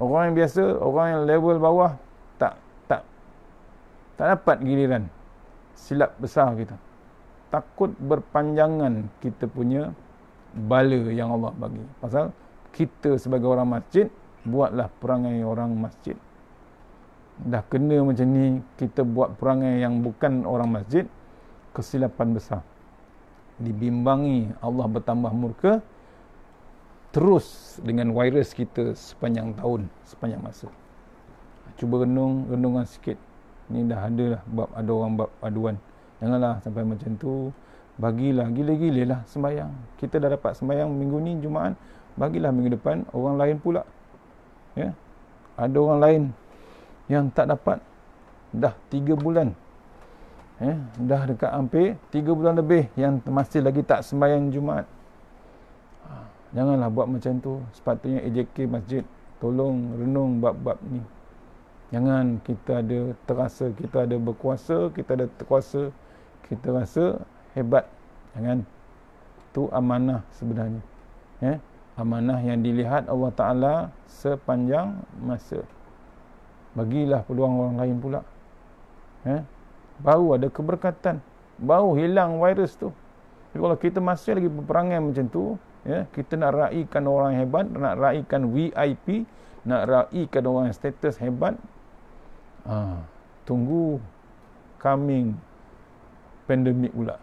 Orang yang biasa, orang yang level bawah tak tak tak dapat giliran silap besar kita. Gitu takut berpanjangan kita punya bala yang Allah bagi. Pasal kita sebagai orang masjid, buatlah perangai orang masjid. Dah kena macam ni, kita buat perangai yang bukan orang masjid, kesilapan besar. Dibimbangi Allah bertambah murka, terus dengan virus kita sepanjang tahun, sepanjang masa. Cuba renung, renungan sikit. Ni dah ada lah, bab, ada orang bab aduan janganlah sampai macam tu bagilah gila-gila lah sembahyang kita dah dapat sembahyang minggu ni Jumaat bagilah minggu depan orang lain pula ya ada orang lain yang tak dapat dah tiga bulan ya dah dekat hampir tiga bulan lebih yang masih lagi tak sembahyang Jumaat ha, janganlah buat macam tu sepatutnya AJK masjid tolong renung bab-bab ni jangan kita ada terasa kita ada berkuasa kita ada terkuasa kuasa kita rasa hebat jangan tu amanah sebenarnya ya eh? amanah yang dilihat Allah Taala sepanjang masa bagilah peluang orang lain pula ya eh? baru ada keberkatan baru hilang virus tu Jadi, kalau kita masih lagi berperangan macam tu ya eh? kita nak raikan orang hebat nak raikan VIP nak raikan orang status hebat ah tunggu coming pandemik pula.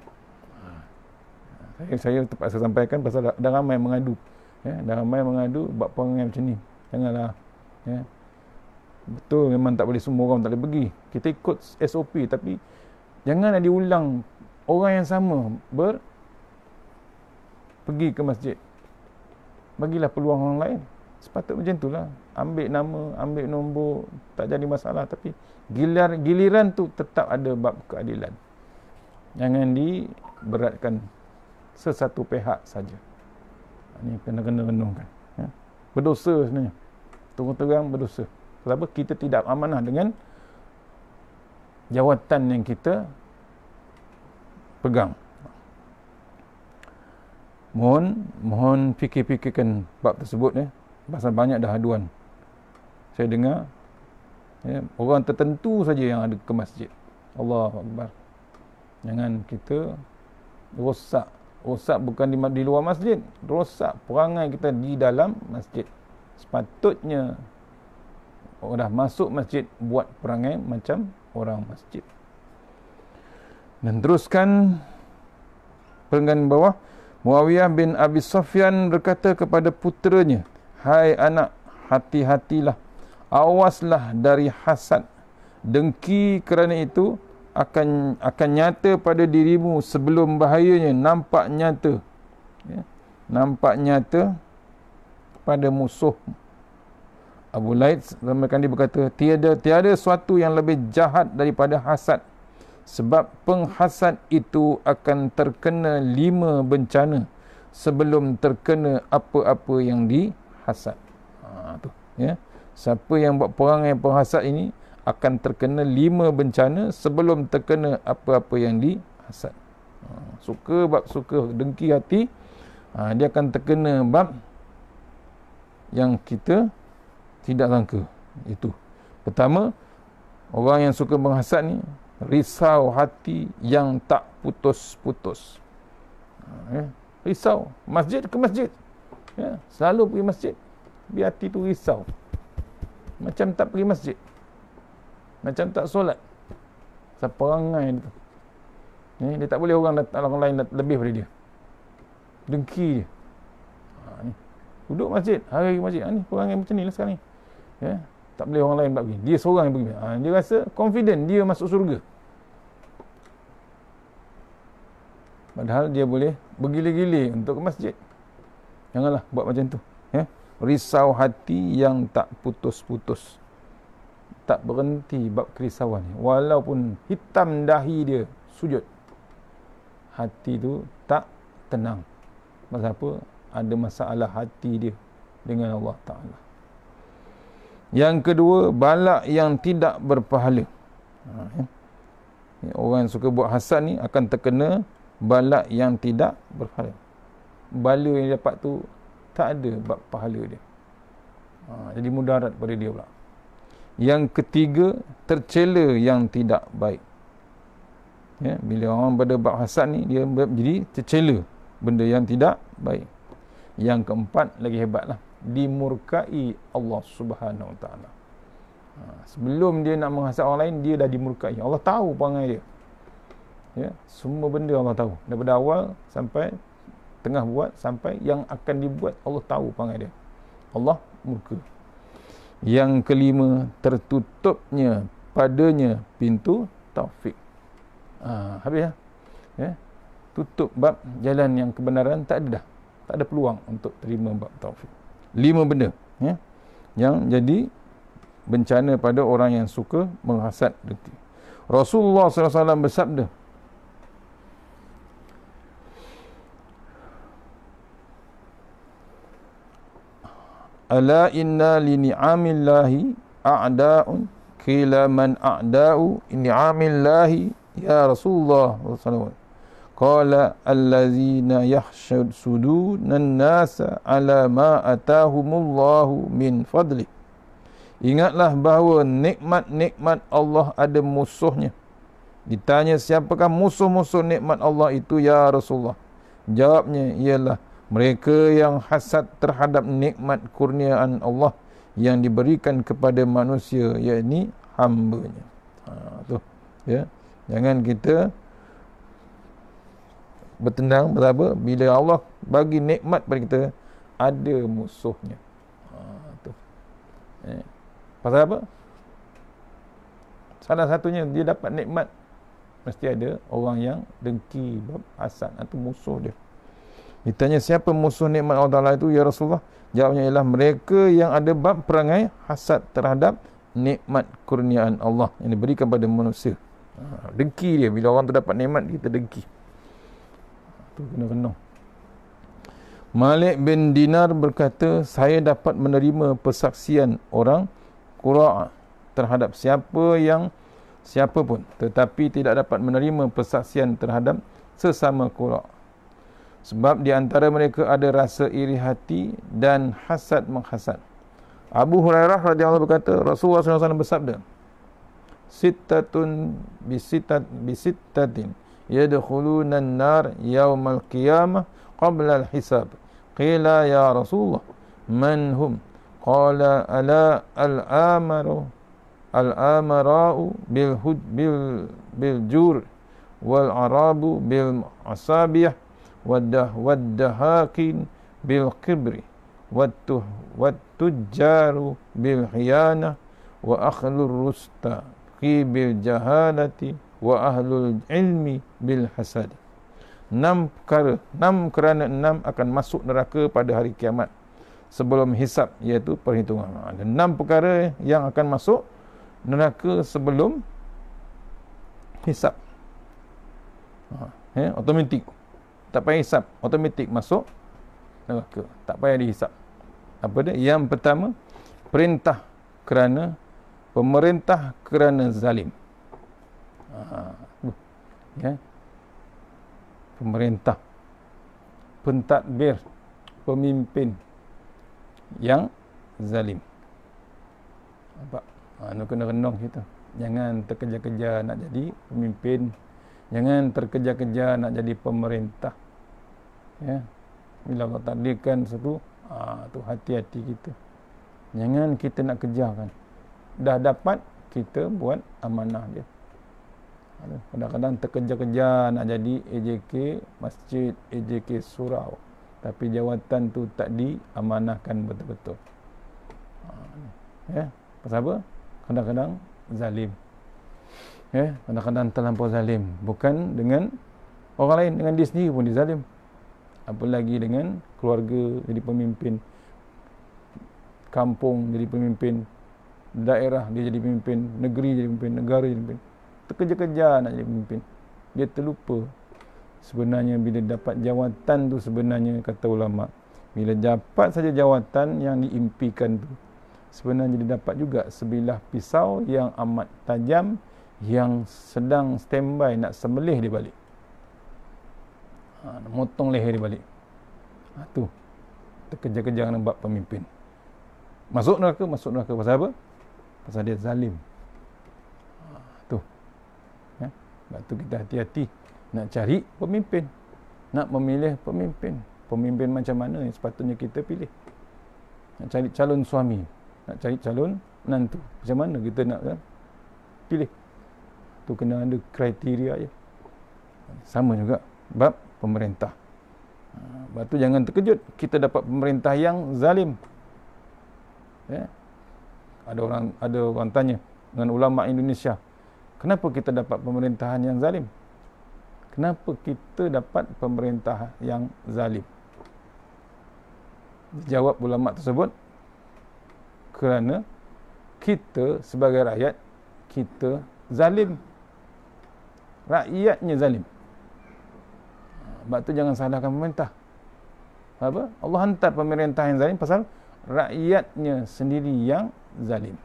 Saya, saya terpaksa sampaikan pasal dah, dah ramai mengadu. Ya, dah ramai mengadu buat perangai macam ni. Janganlah. Ya. Betul memang tak boleh semua orang tak boleh pergi. Kita ikut SOP tapi janganlah diulang orang yang sama ber pergi ke masjid. Bagilah peluang orang lain. Sepatut macam itulah. Ambil nama, ambil nombor, tak jadi masalah. Tapi giliran, giliran tu tetap ada bab keadilan jangan diberatkan sesatu pihak saja. Ini kena kena renungkan. Ya. Berdosa sebenarnya. Terang-terang berdosa. Sebab kita tidak amanah dengan jawatan yang kita pegang. Mohon mohon fikir-fikirkan bab tersebut ya. Pasal banyak dah aduan. Saya dengar ya, orang tertentu saja yang ada ke masjid. Allahu Akbar. Jangan kita rosak. Rosak bukan di, di luar masjid. Rosak perangai kita di dalam masjid. Sepatutnya orang dah masuk masjid buat perangai macam orang masjid. Dan teruskan perenggan bawah. Muawiyah bin Abi Sufyan berkata kepada puteranya, Hai anak, hati-hatilah. Awaslah dari hasad. Dengki kerana itu, akan akan nyata pada dirimu sebelum bahayanya nampak nyata ya. nampak nyata pada musuh Abu Laid Ramakan dia berkata tiada tiada sesuatu yang lebih jahat daripada hasad sebab penghasad itu akan terkena lima bencana sebelum terkena apa-apa yang dihasad ha, tu ya siapa yang buat perangai penghasad ini akan terkena lima bencana sebelum terkena apa-apa yang dihasad. Ha, suka bab suka dengki hati, ha, dia akan terkena bab yang kita tidak sangka. Itu. Pertama, orang yang suka menghasad ni, risau hati yang tak putus-putus. Ha, ya. Risau. Masjid ke masjid. Ya, selalu pergi masjid. Biar hati tu risau. Macam tak pergi masjid macam tak solat siapa perangai dia tu ni dia tak boleh orang datang orang lain lebih pada dia dengki dia ha, ni. duduk masjid hari ke masjid ha, ni perangai macam ni lah sekarang ni ya tak boleh orang lain pula pergi dia seorang yang pergi ha, dia rasa confident dia masuk surga padahal dia boleh bergila-gila untuk ke masjid janganlah buat macam tu ya risau hati yang tak putus-putus tak berhenti bab kerisauan ni walaupun hitam dahi dia sujud hati tu tak tenang pasal apa ada masalah hati dia dengan Allah Taala yang kedua balak yang tidak berpahala ha, ya. Ya, orang yang suka buat hasad ni akan terkena balak yang tidak berpahala bala yang dapat tu tak ada bab pahala dia ha, jadi mudarat pada dia pula yang ketiga, tercela yang tidak baik. Ya, bila orang pada bab hasad ni, dia jadi tercela benda yang tidak baik. Yang keempat, lagi hebatlah. Dimurkai Allah Subhanahu SWT. Ha, sebelum dia nak menghasad orang lain, dia dah dimurkai. Allah tahu perangai dia. Ya, semua benda Allah tahu. Daripada awal sampai tengah buat sampai yang akan dibuat Allah tahu pangai dia. Allah murka. Yang kelima, tertutupnya padanya pintu taufik. Ha, habis lah. Ya? Tutup bab jalan yang kebenaran tak ada dah. Tak ada peluang untuk terima bab taufik. Lima benda ya? yang jadi bencana pada orang yang suka menghasad reti. Rasulullah SAW bersabda, ala inna li ni'amillahi a'da'un kila man a'da'u ni'amillahi ya Rasulullah sallallahu alaihi qala allazina yahshud sudunan nasa ala ma atahumullahu min fadli ingatlah bahawa nikmat-nikmat Allah ada musuhnya ditanya siapakah musuh-musuh nikmat Allah itu ya Rasulullah jawabnya ialah mereka yang hasad terhadap nikmat kurniaan Allah yang diberikan kepada manusia yakni hamba-Nya. Ha tu. Ya. Jangan kita bertendang berapa bila Allah bagi nikmat pada kita ada musuhnya. Ha tu. Eh. Pasal apa? Salah satunya dia dapat nikmat mesti ada orang yang dengki, hasad atau musuh dia. Ditanya siapa musuh nikmat Allah Ta'ala itu? Ya Rasulullah. Jawabnya ialah mereka yang ada bab perangai hasad terhadap nikmat kurniaan Allah yang diberikan pada manusia. Ha, dengki dia. Bila orang tu dapat nikmat, kita dengki. Itu kena kena. Malik bin Dinar berkata, saya dapat menerima persaksian orang Qura'a terhadap siapa yang siapa pun tetapi tidak dapat menerima persaksian terhadap sesama Qura'a sebab di antara mereka ada rasa iri hati dan hasad menghasad. Abu Hurairah radhiyallahu berkata, Rasulullah SAW bersabda, Sittatun bisittat bisittatin yadkhuluna an-nar yawmal qiyamah qabla al-hisab. Qila ya Rasulullah, man hum? Qala ala al-amaru al-amara'u bil hud bil bil jur wal arabu bil asabiyah Wadah, wadahakin bil kibri wattuh wattujaru bil khiyana wa akhlur rusta qi bil jahalati wa ahlul ilmi bil hasad enam perkara enam kerana enam akan masuk neraka pada hari kiamat sebelum hisap, iaitu perhitungan ha, ada enam perkara yang akan masuk neraka sebelum hisap, ha, eh, otomatik tak payah hisap automatik masuk neraka tak payah dihisap apa dia yang pertama perintah kerana pemerintah kerana zalim uh, ya pemerintah pentadbir pemimpin yang zalim apa anu ha, kena renung kita jangan terkejar-kejar nak jadi pemimpin Jangan terkeja-keja nak jadi pemerintah. Ya. Bila Allah takdirkan satu, ah ha, tu hati-hati kita. Jangan kita nak kejar kan. Dah dapat kita buat amanah dia. Kadang-kadang terkeja-keja nak jadi AJK masjid, AJK surau. Tapi jawatan tu tak diamanahkan betul-betul. Ha, ya, pasal apa? Kadang-kadang zalim. -kadang ya kadang-kadang terlampau zalim bukan dengan orang lain dengan dia sendiri pun dia zalim apalagi dengan keluarga jadi pemimpin kampung jadi pemimpin daerah dia jadi pemimpin negeri jadi pemimpin negara jadi pemimpin terkejar-kejar nak jadi pemimpin dia terlupa sebenarnya bila dapat jawatan tu sebenarnya kata ulama bila dapat saja jawatan yang diimpikan tu sebenarnya dia dapat juga sebilah pisau yang amat tajam yang sedang standby nak sembelih dia balik ha, nak motong leher dia balik ha, tu terkejar-kejar dengan bab pemimpin masuk neraka masuk neraka pasal apa pasal dia zalim ha, tu ya sebab tu kita hati-hati nak cari pemimpin nak memilih pemimpin pemimpin macam mana yang sepatutnya kita pilih nak cari calon suami nak cari calon menantu macam mana kita nak ya? pilih tu kena ada kriteria ya. Sama juga bab pemerintah. Ha, Sebab tu jangan terkejut kita dapat pemerintah yang zalim. Ya. Ada orang ada orang tanya dengan ulama Indonesia, kenapa kita dapat pemerintahan yang zalim? Kenapa kita dapat pemerintah yang zalim? Jawab ulama tersebut kerana kita sebagai rakyat kita zalim rakyatnya zalim. Sebab tu jangan salahkan pemerintah. apa? Allah hantar pemerintah yang zalim pasal rakyatnya sendiri yang zalim.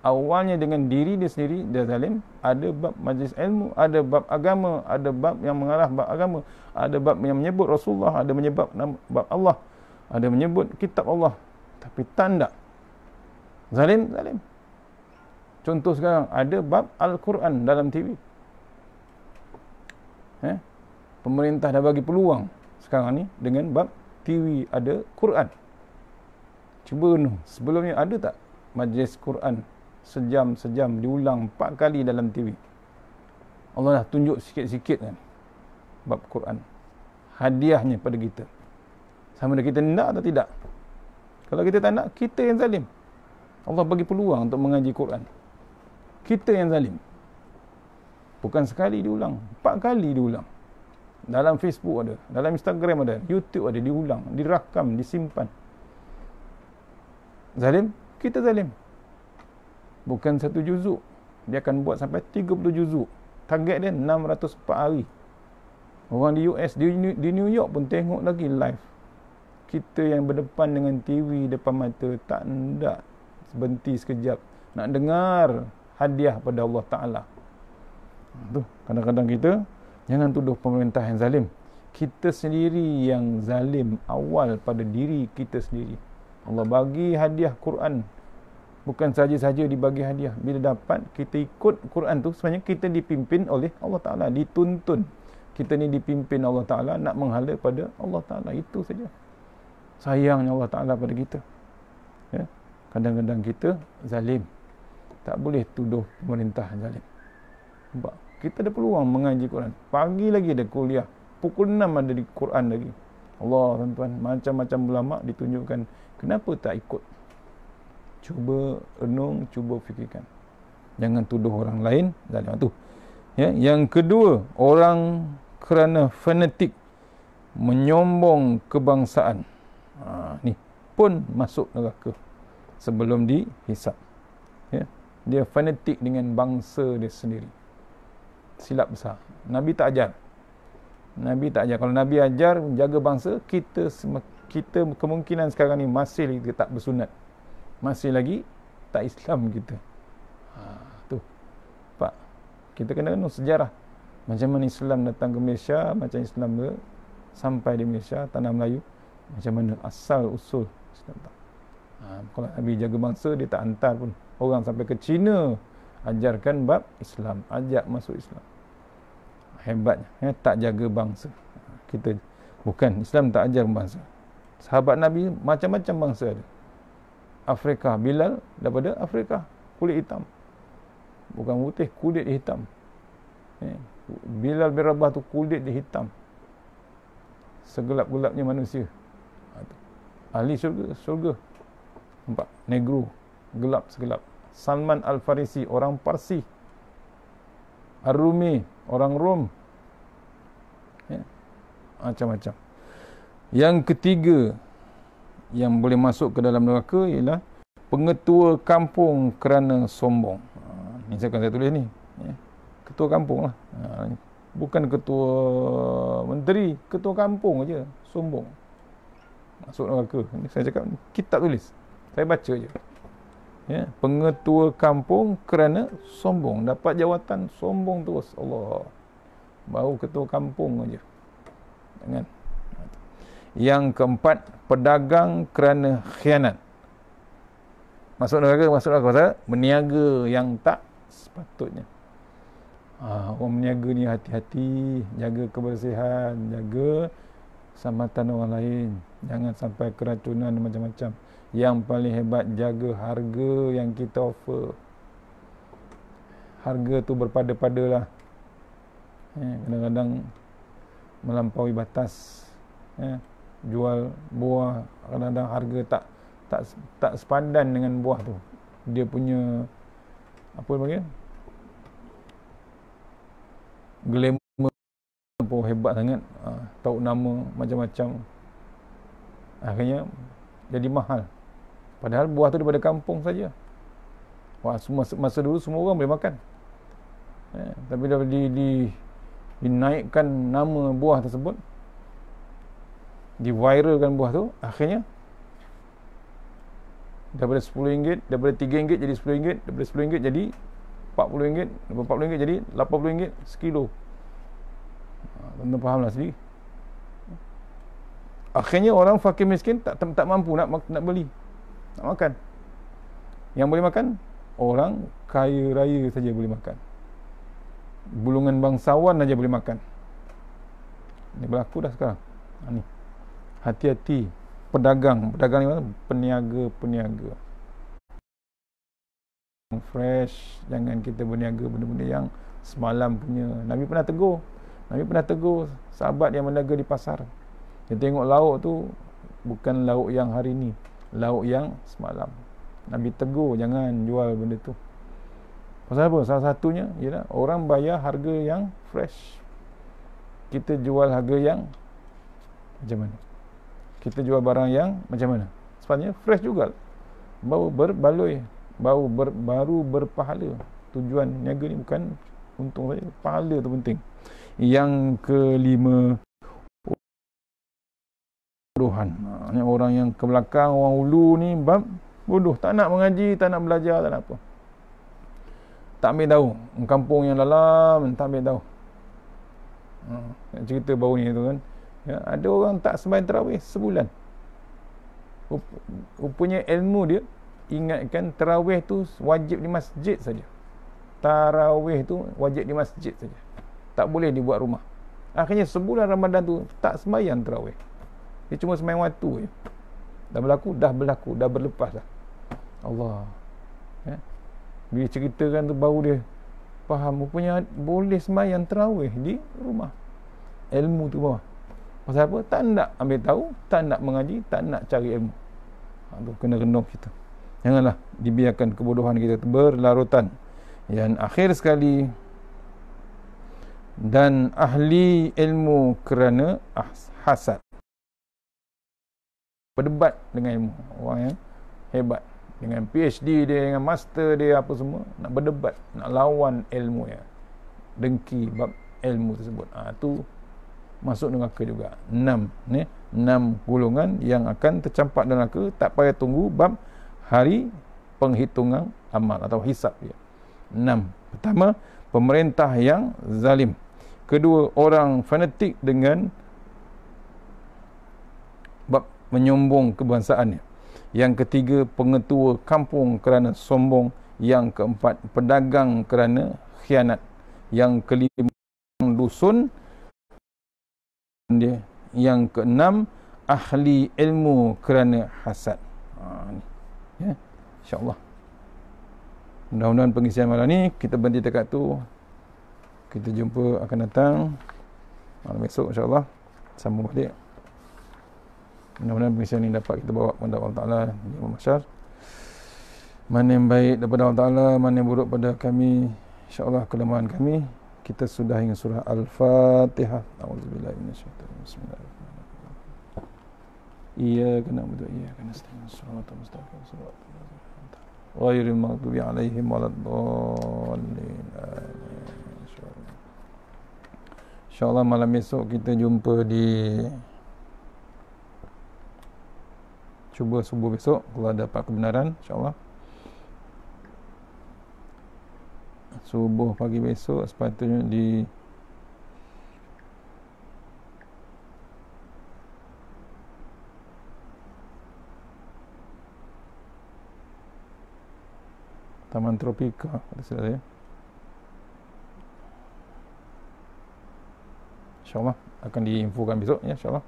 Awalnya dengan diri dia sendiri dia zalim, ada bab majlis ilmu, ada bab agama, ada bab yang mengarah bab agama, ada bab yang menyebut Rasulullah, ada menyebut bab Allah, ada menyebut kitab Allah. Tapi tanda zalim zalim. Contoh sekarang ada bab Al-Quran dalam TV eh, pemerintah dah bagi peluang sekarang ni dengan bab TV ada Quran. Cuba Nuh, sebelumnya ada tak majlis Quran sejam-sejam diulang empat kali dalam TV? Allah dah tunjuk sikit-sikit kan bab Quran. Hadiahnya pada kita. Sama ada kita nak atau tidak. Kalau kita tak nak, kita yang zalim. Allah bagi peluang untuk mengaji Quran. Kita yang zalim. Bukan sekali diulang. Empat kali diulang. Dalam Facebook ada. Dalam Instagram ada. YouTube ada. Diulang. Dirakam. Disimpan. Zalim? Kita zalim. Bukan satu juzuk. Dia akan buat sampai 30 juzuk. Target dia 604 hari. Orang di US, di New, di New York pun tengok lagi live. Kita yang berdepan dengan TV depan mata tak hendak berhenti sekejap. Nak dengar hadiah pada Allah Ta'ala. Tu kadang-kadang kita jangan tuduh pemerintah yang zalim. Kita sendiri yang zalim awal pada diri kita sendiri. Allah bagi hadiah Quran bukan saja-saja dibagi hadiah. Bila dapat kita ikut Quran tu sebenarnya kita dipimpin oleh Allah Taala, dituntun. Kita ni dipimpin Allah Taala nak menghala pada Allah Taala itu saja. Sayangnya Allah Taala pada kita. Ya. Kadang-kadang kita zalim. Tak boleh tuduh pemerintah zalim. Sebab kita ada peluang mengaji Quran. Pagi lagi ada kuliah. Pukul 6 ada di Quran lagi. Allah tuan-tuan, macam-macam ulama ditunjukkan kenapa tak ikut. Cuba renung, cuba fikirkan. Jangan tuduh orang lain dalam tu. Ya, yang kedua, orang kerana fanatik menyombong kebangsaan. Ha, ni pun masuk neraka sebelum dihisap. Ya, dia fanatik dengan bangsa dia sendiri silap besar. Nabi tak ajar. Nabi tak ajar. Kalau Nabi ajar menjaga bangsa, kita kita kemungkinan sekarang ni masih lagi kita tak bersunat. Masih lagi tak Islam kita. Ha, tu. Pak, kita kena kena sejarah. Macam mana Islam datang ke Malaysia, macam Islam ke sampai di Malaysia, tanah Melayu. Macam mana asal usul Islam tak. Ha, kalau Nabi jaga bangsa, dia tak hantar pun. Orang sampai ke China ajarkan bab Islam. Ajak masuk Islam hebatnya ya, tak jaga bangsa kita bukan Islam tak ajar bangsa sahabat Nabi macam-macam bangsa ada Afrika Bilal daripada Afrika kulit hitam bukan putih kulit hitam ya, Bilal bin Rabah tu kulit dia hitam segelap-gelapnya manusia ahli syurga syurga nampak negro gelap segelap Salman Al-Farisi orang Parsi Ar-Rumi orang Rom. Ya. Macam-macam. Yang ketiga yang boleh masuk ke dalam neraka ialah pengetua kampung kerana sombong. Ini ha, saya akan tulis ni. Ya. Ketua kampung lah. Ha, bukan ketua menteri, ketua kampung aja sombong. Masuk neraka. Ini saya cakap kitab tulis. Saya baca je ya, pengetua kampung kerana sombong dapat jawatan sombong terus Allah baru ketua kampung saja dengan yang keempat pedagang kerana khianat masuk neraka masuk neraka pasal meniaga yang tak sepatutnya ha, orang meniaga ni hati-hati jaga kebersihan jaga selamatan orang lain jangan sampai keracunan macam-macam yang paling hebat jaga harga yang kita offer harga tu berpada-padalah eh, kadang-kadang melampaui batas eh, jual buah kadang-kadang harga tak tak tak sepadan dengan buah tu dia punya apa panggil glam pun hebat sangat ha, tahu nama macam-macam akhirnya jadi mahal padahal buah tu daripada kampung saja Wah, masa, masa dulu semua orang boleh makan ya, tapi dah di, di, dinaikkan nama buah tersebut diviralkan buah tu akhirnya daripada RM10 daripada RM3 jadi RM10 daripada RM10 jadi RM40 daripada RM40 jadi RM80 sekilo Tentu lah sendiri. Akhirnya orang fakir miskin tak tak mampu nak nak beli. Nak makan. Yang boleh makan orang kaya raya saja boleh makan. Bulungan bangsawan saja boleh makan. Ini berlaku dah sekarang. Ha, Hati-hati pedagang, pedagang ni mana? Peniaga-peniaga. Fresh, jangan kita berniaga benda-benda yang semalam punya. Nabi pernah tegur. Nabi pernah tegur sahabat yang menaga di pasar. Dia tengok lauk tu bukan lauk yang hari ni, lauk yang semalam. Nabi tegur jangan jual benda tu. Pasal apa? Salah satunya ialah orang bayar harga yang fresh. Kita jual harga yang macam mana? Kita jual barang yang macam mana? Sepatutnya fresh juga. Bau berbaloi, bau ber, baru berpahala. Tujuan niaga ni bukan untung saya lah, kepala tu penting yang kelima bodohan ha, orang yang ke belakang orang ulu ni bab bodoh tak nak mengaji tak nak belajar tak nak apa tak ambil tahu kampung yang dalam tak ambil tahu ha, cerita baru ni tu kan ya, ada orang tak sembahyang terawih sebulan Rupanya ilmu dia ingatkan terawih tu wajib di masjid saja tarawih tu wajib di masjid saja. Tak boleh dibuat rumah. Akhirnya sebulan Ramadan tu tak sembahyang tarawih. Dia cuma sembahyang waktu je. Dah berlaku, dah berlaku, dah berlepas dah. Allah. Ya. Bila ceritakan tu baru dia faham rupanya boleh sembahyang tarawih di rumah. Ilmu tu bawah. Pasal apa? Tak nak ambil tahu, tak nak mengaji, tak nak cari ilmu. Ha, kena renung kita. Janganlah dibiarkan kebodohan kita berlarutan. Yang akhir sekali dan ahli ilmu kerana hasad. Berdebat dengan ilmu orang yang hebat dengan PhD dia dengan master dia apa semua nak berdebat nak lawan ilmu ya dengki bab ilmu tersebut ah ha, tu masuk neraka juga enam ni enam golongan yang akan tercampak dalam neraka tak payah tunggu bab hari penghitungan amal atau hisab dia enam. Pertama, pemerintah yang zalim. Kedua, orang fanatik dengan bab menyombong kebangsaannya. Yang ketiga, pengetua kampung kerana sombong. Yang keempat, pedagang kerana khianat. Yang kelima, dusun. Yang keenam, ahli ilmu kerana hasad. Ha, ya. InsyaAllah undang-undang pengisian malam ni kita berhenti dekat tu kita jumpa akan datang malam esok insya Allah sambung balik mudah-mudahan pengisian ni dapat kita bawa kepada Allah Ta'ala di Masyar mana yang baik daripada Allah Ta'ala mana yang buruk pada kami insya Allah kelemahan kami kita sudah ingin surah Al-Fatihah A'udzubillah Ibn Syaitan Bismillahirrahmanirrahim Iyakana budu iyakana Astaghfirullahaladzim Assalamualaikum warahmatullahi wabarakatuh غير المغضوب عليهم ولا الضالين آمين malam esok kita jumpa di cuba subuh besok kalau dapat kebenaran insyaAllah subuh pagi besok sepatutnya di Taman Tropika ada silap saya insyaAllah akan diinfokan besok ya insya Allah.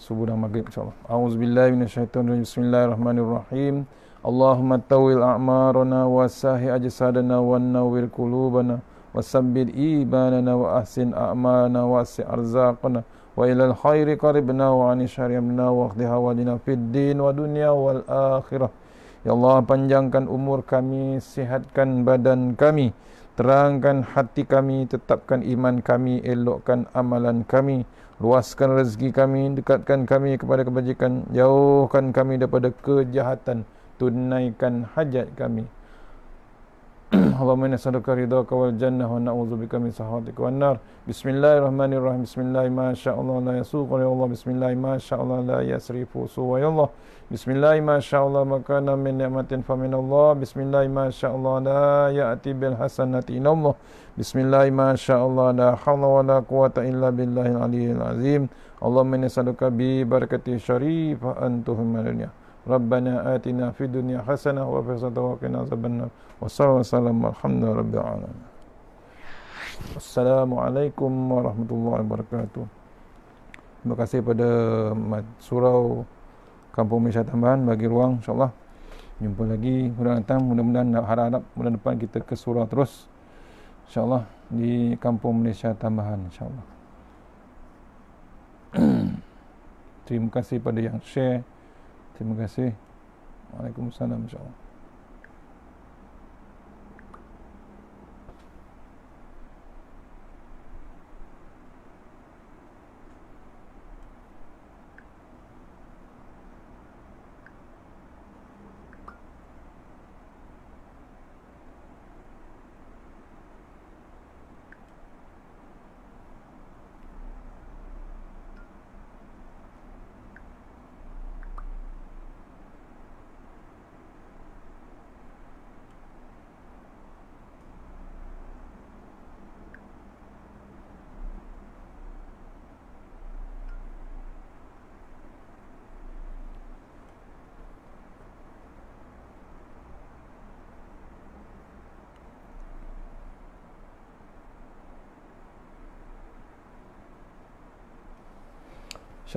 subuh dan maghrib insya Allah. bin syaitan bismillahirrahmanirrahim Allahumma tawil a'marana wa sahih ajsadana wa nawwir kulubana wa sabbir ibanana wa ahsin a'malana wa si arzaqana wa ilal khairi qaribna wa anisharyamna wa akhdi hawadina fid din wa dunya wal akhirah Ya Allah panjangkan umur kami, sihatkan badan kami, terangkan hati kami, tetapkan iman kami, elokkan amalan kami, luaskan rezeki kami, dekatkan kami kepada kebajikan, jauhkan kami daripada kejahatan, tunaikan hajat kami. اللهم إني أسألك رضاك والجنة ونعوذ بك من سخطك والنار بسم الله الرحمن الرحيم بسم الله ما شاء الله لا يسوق يا الله بسم الله ما شاء الله لا يسرف سوى يا الله بسم الله ما شاء الله ما كان من نعمة فمن الله بسم الله ما شاء الله لا يأتي بالحسنة إلا الله بسم الله ما شاء الله لا حول ولا قوة إلا بالله العلي العظيم اللهم إني أسألك ببركة شريف أن تهم الدنيا ربنا آتنا في الدنيا حسنة وفي الآخرة وقنا عذاب النار وصلى warahmatullahi wabarakatuh. Terima kasih pada Surau Kampung Malaysia Tambahan bagi ruang insyaAllah Jumpa lagi mudah-mudahan datang Mudah-mudahan harap-harap bulan depan kita ke Surau terus InsyaAllah di Kampung Malaysia Tambahan insyaAllah Terima kasih pada yang share Terima kasih Waalaikumsalam insyaAllah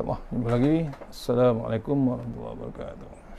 insyaallah jumpa lagi assalamualaikum warahmatullahi wabarakatuh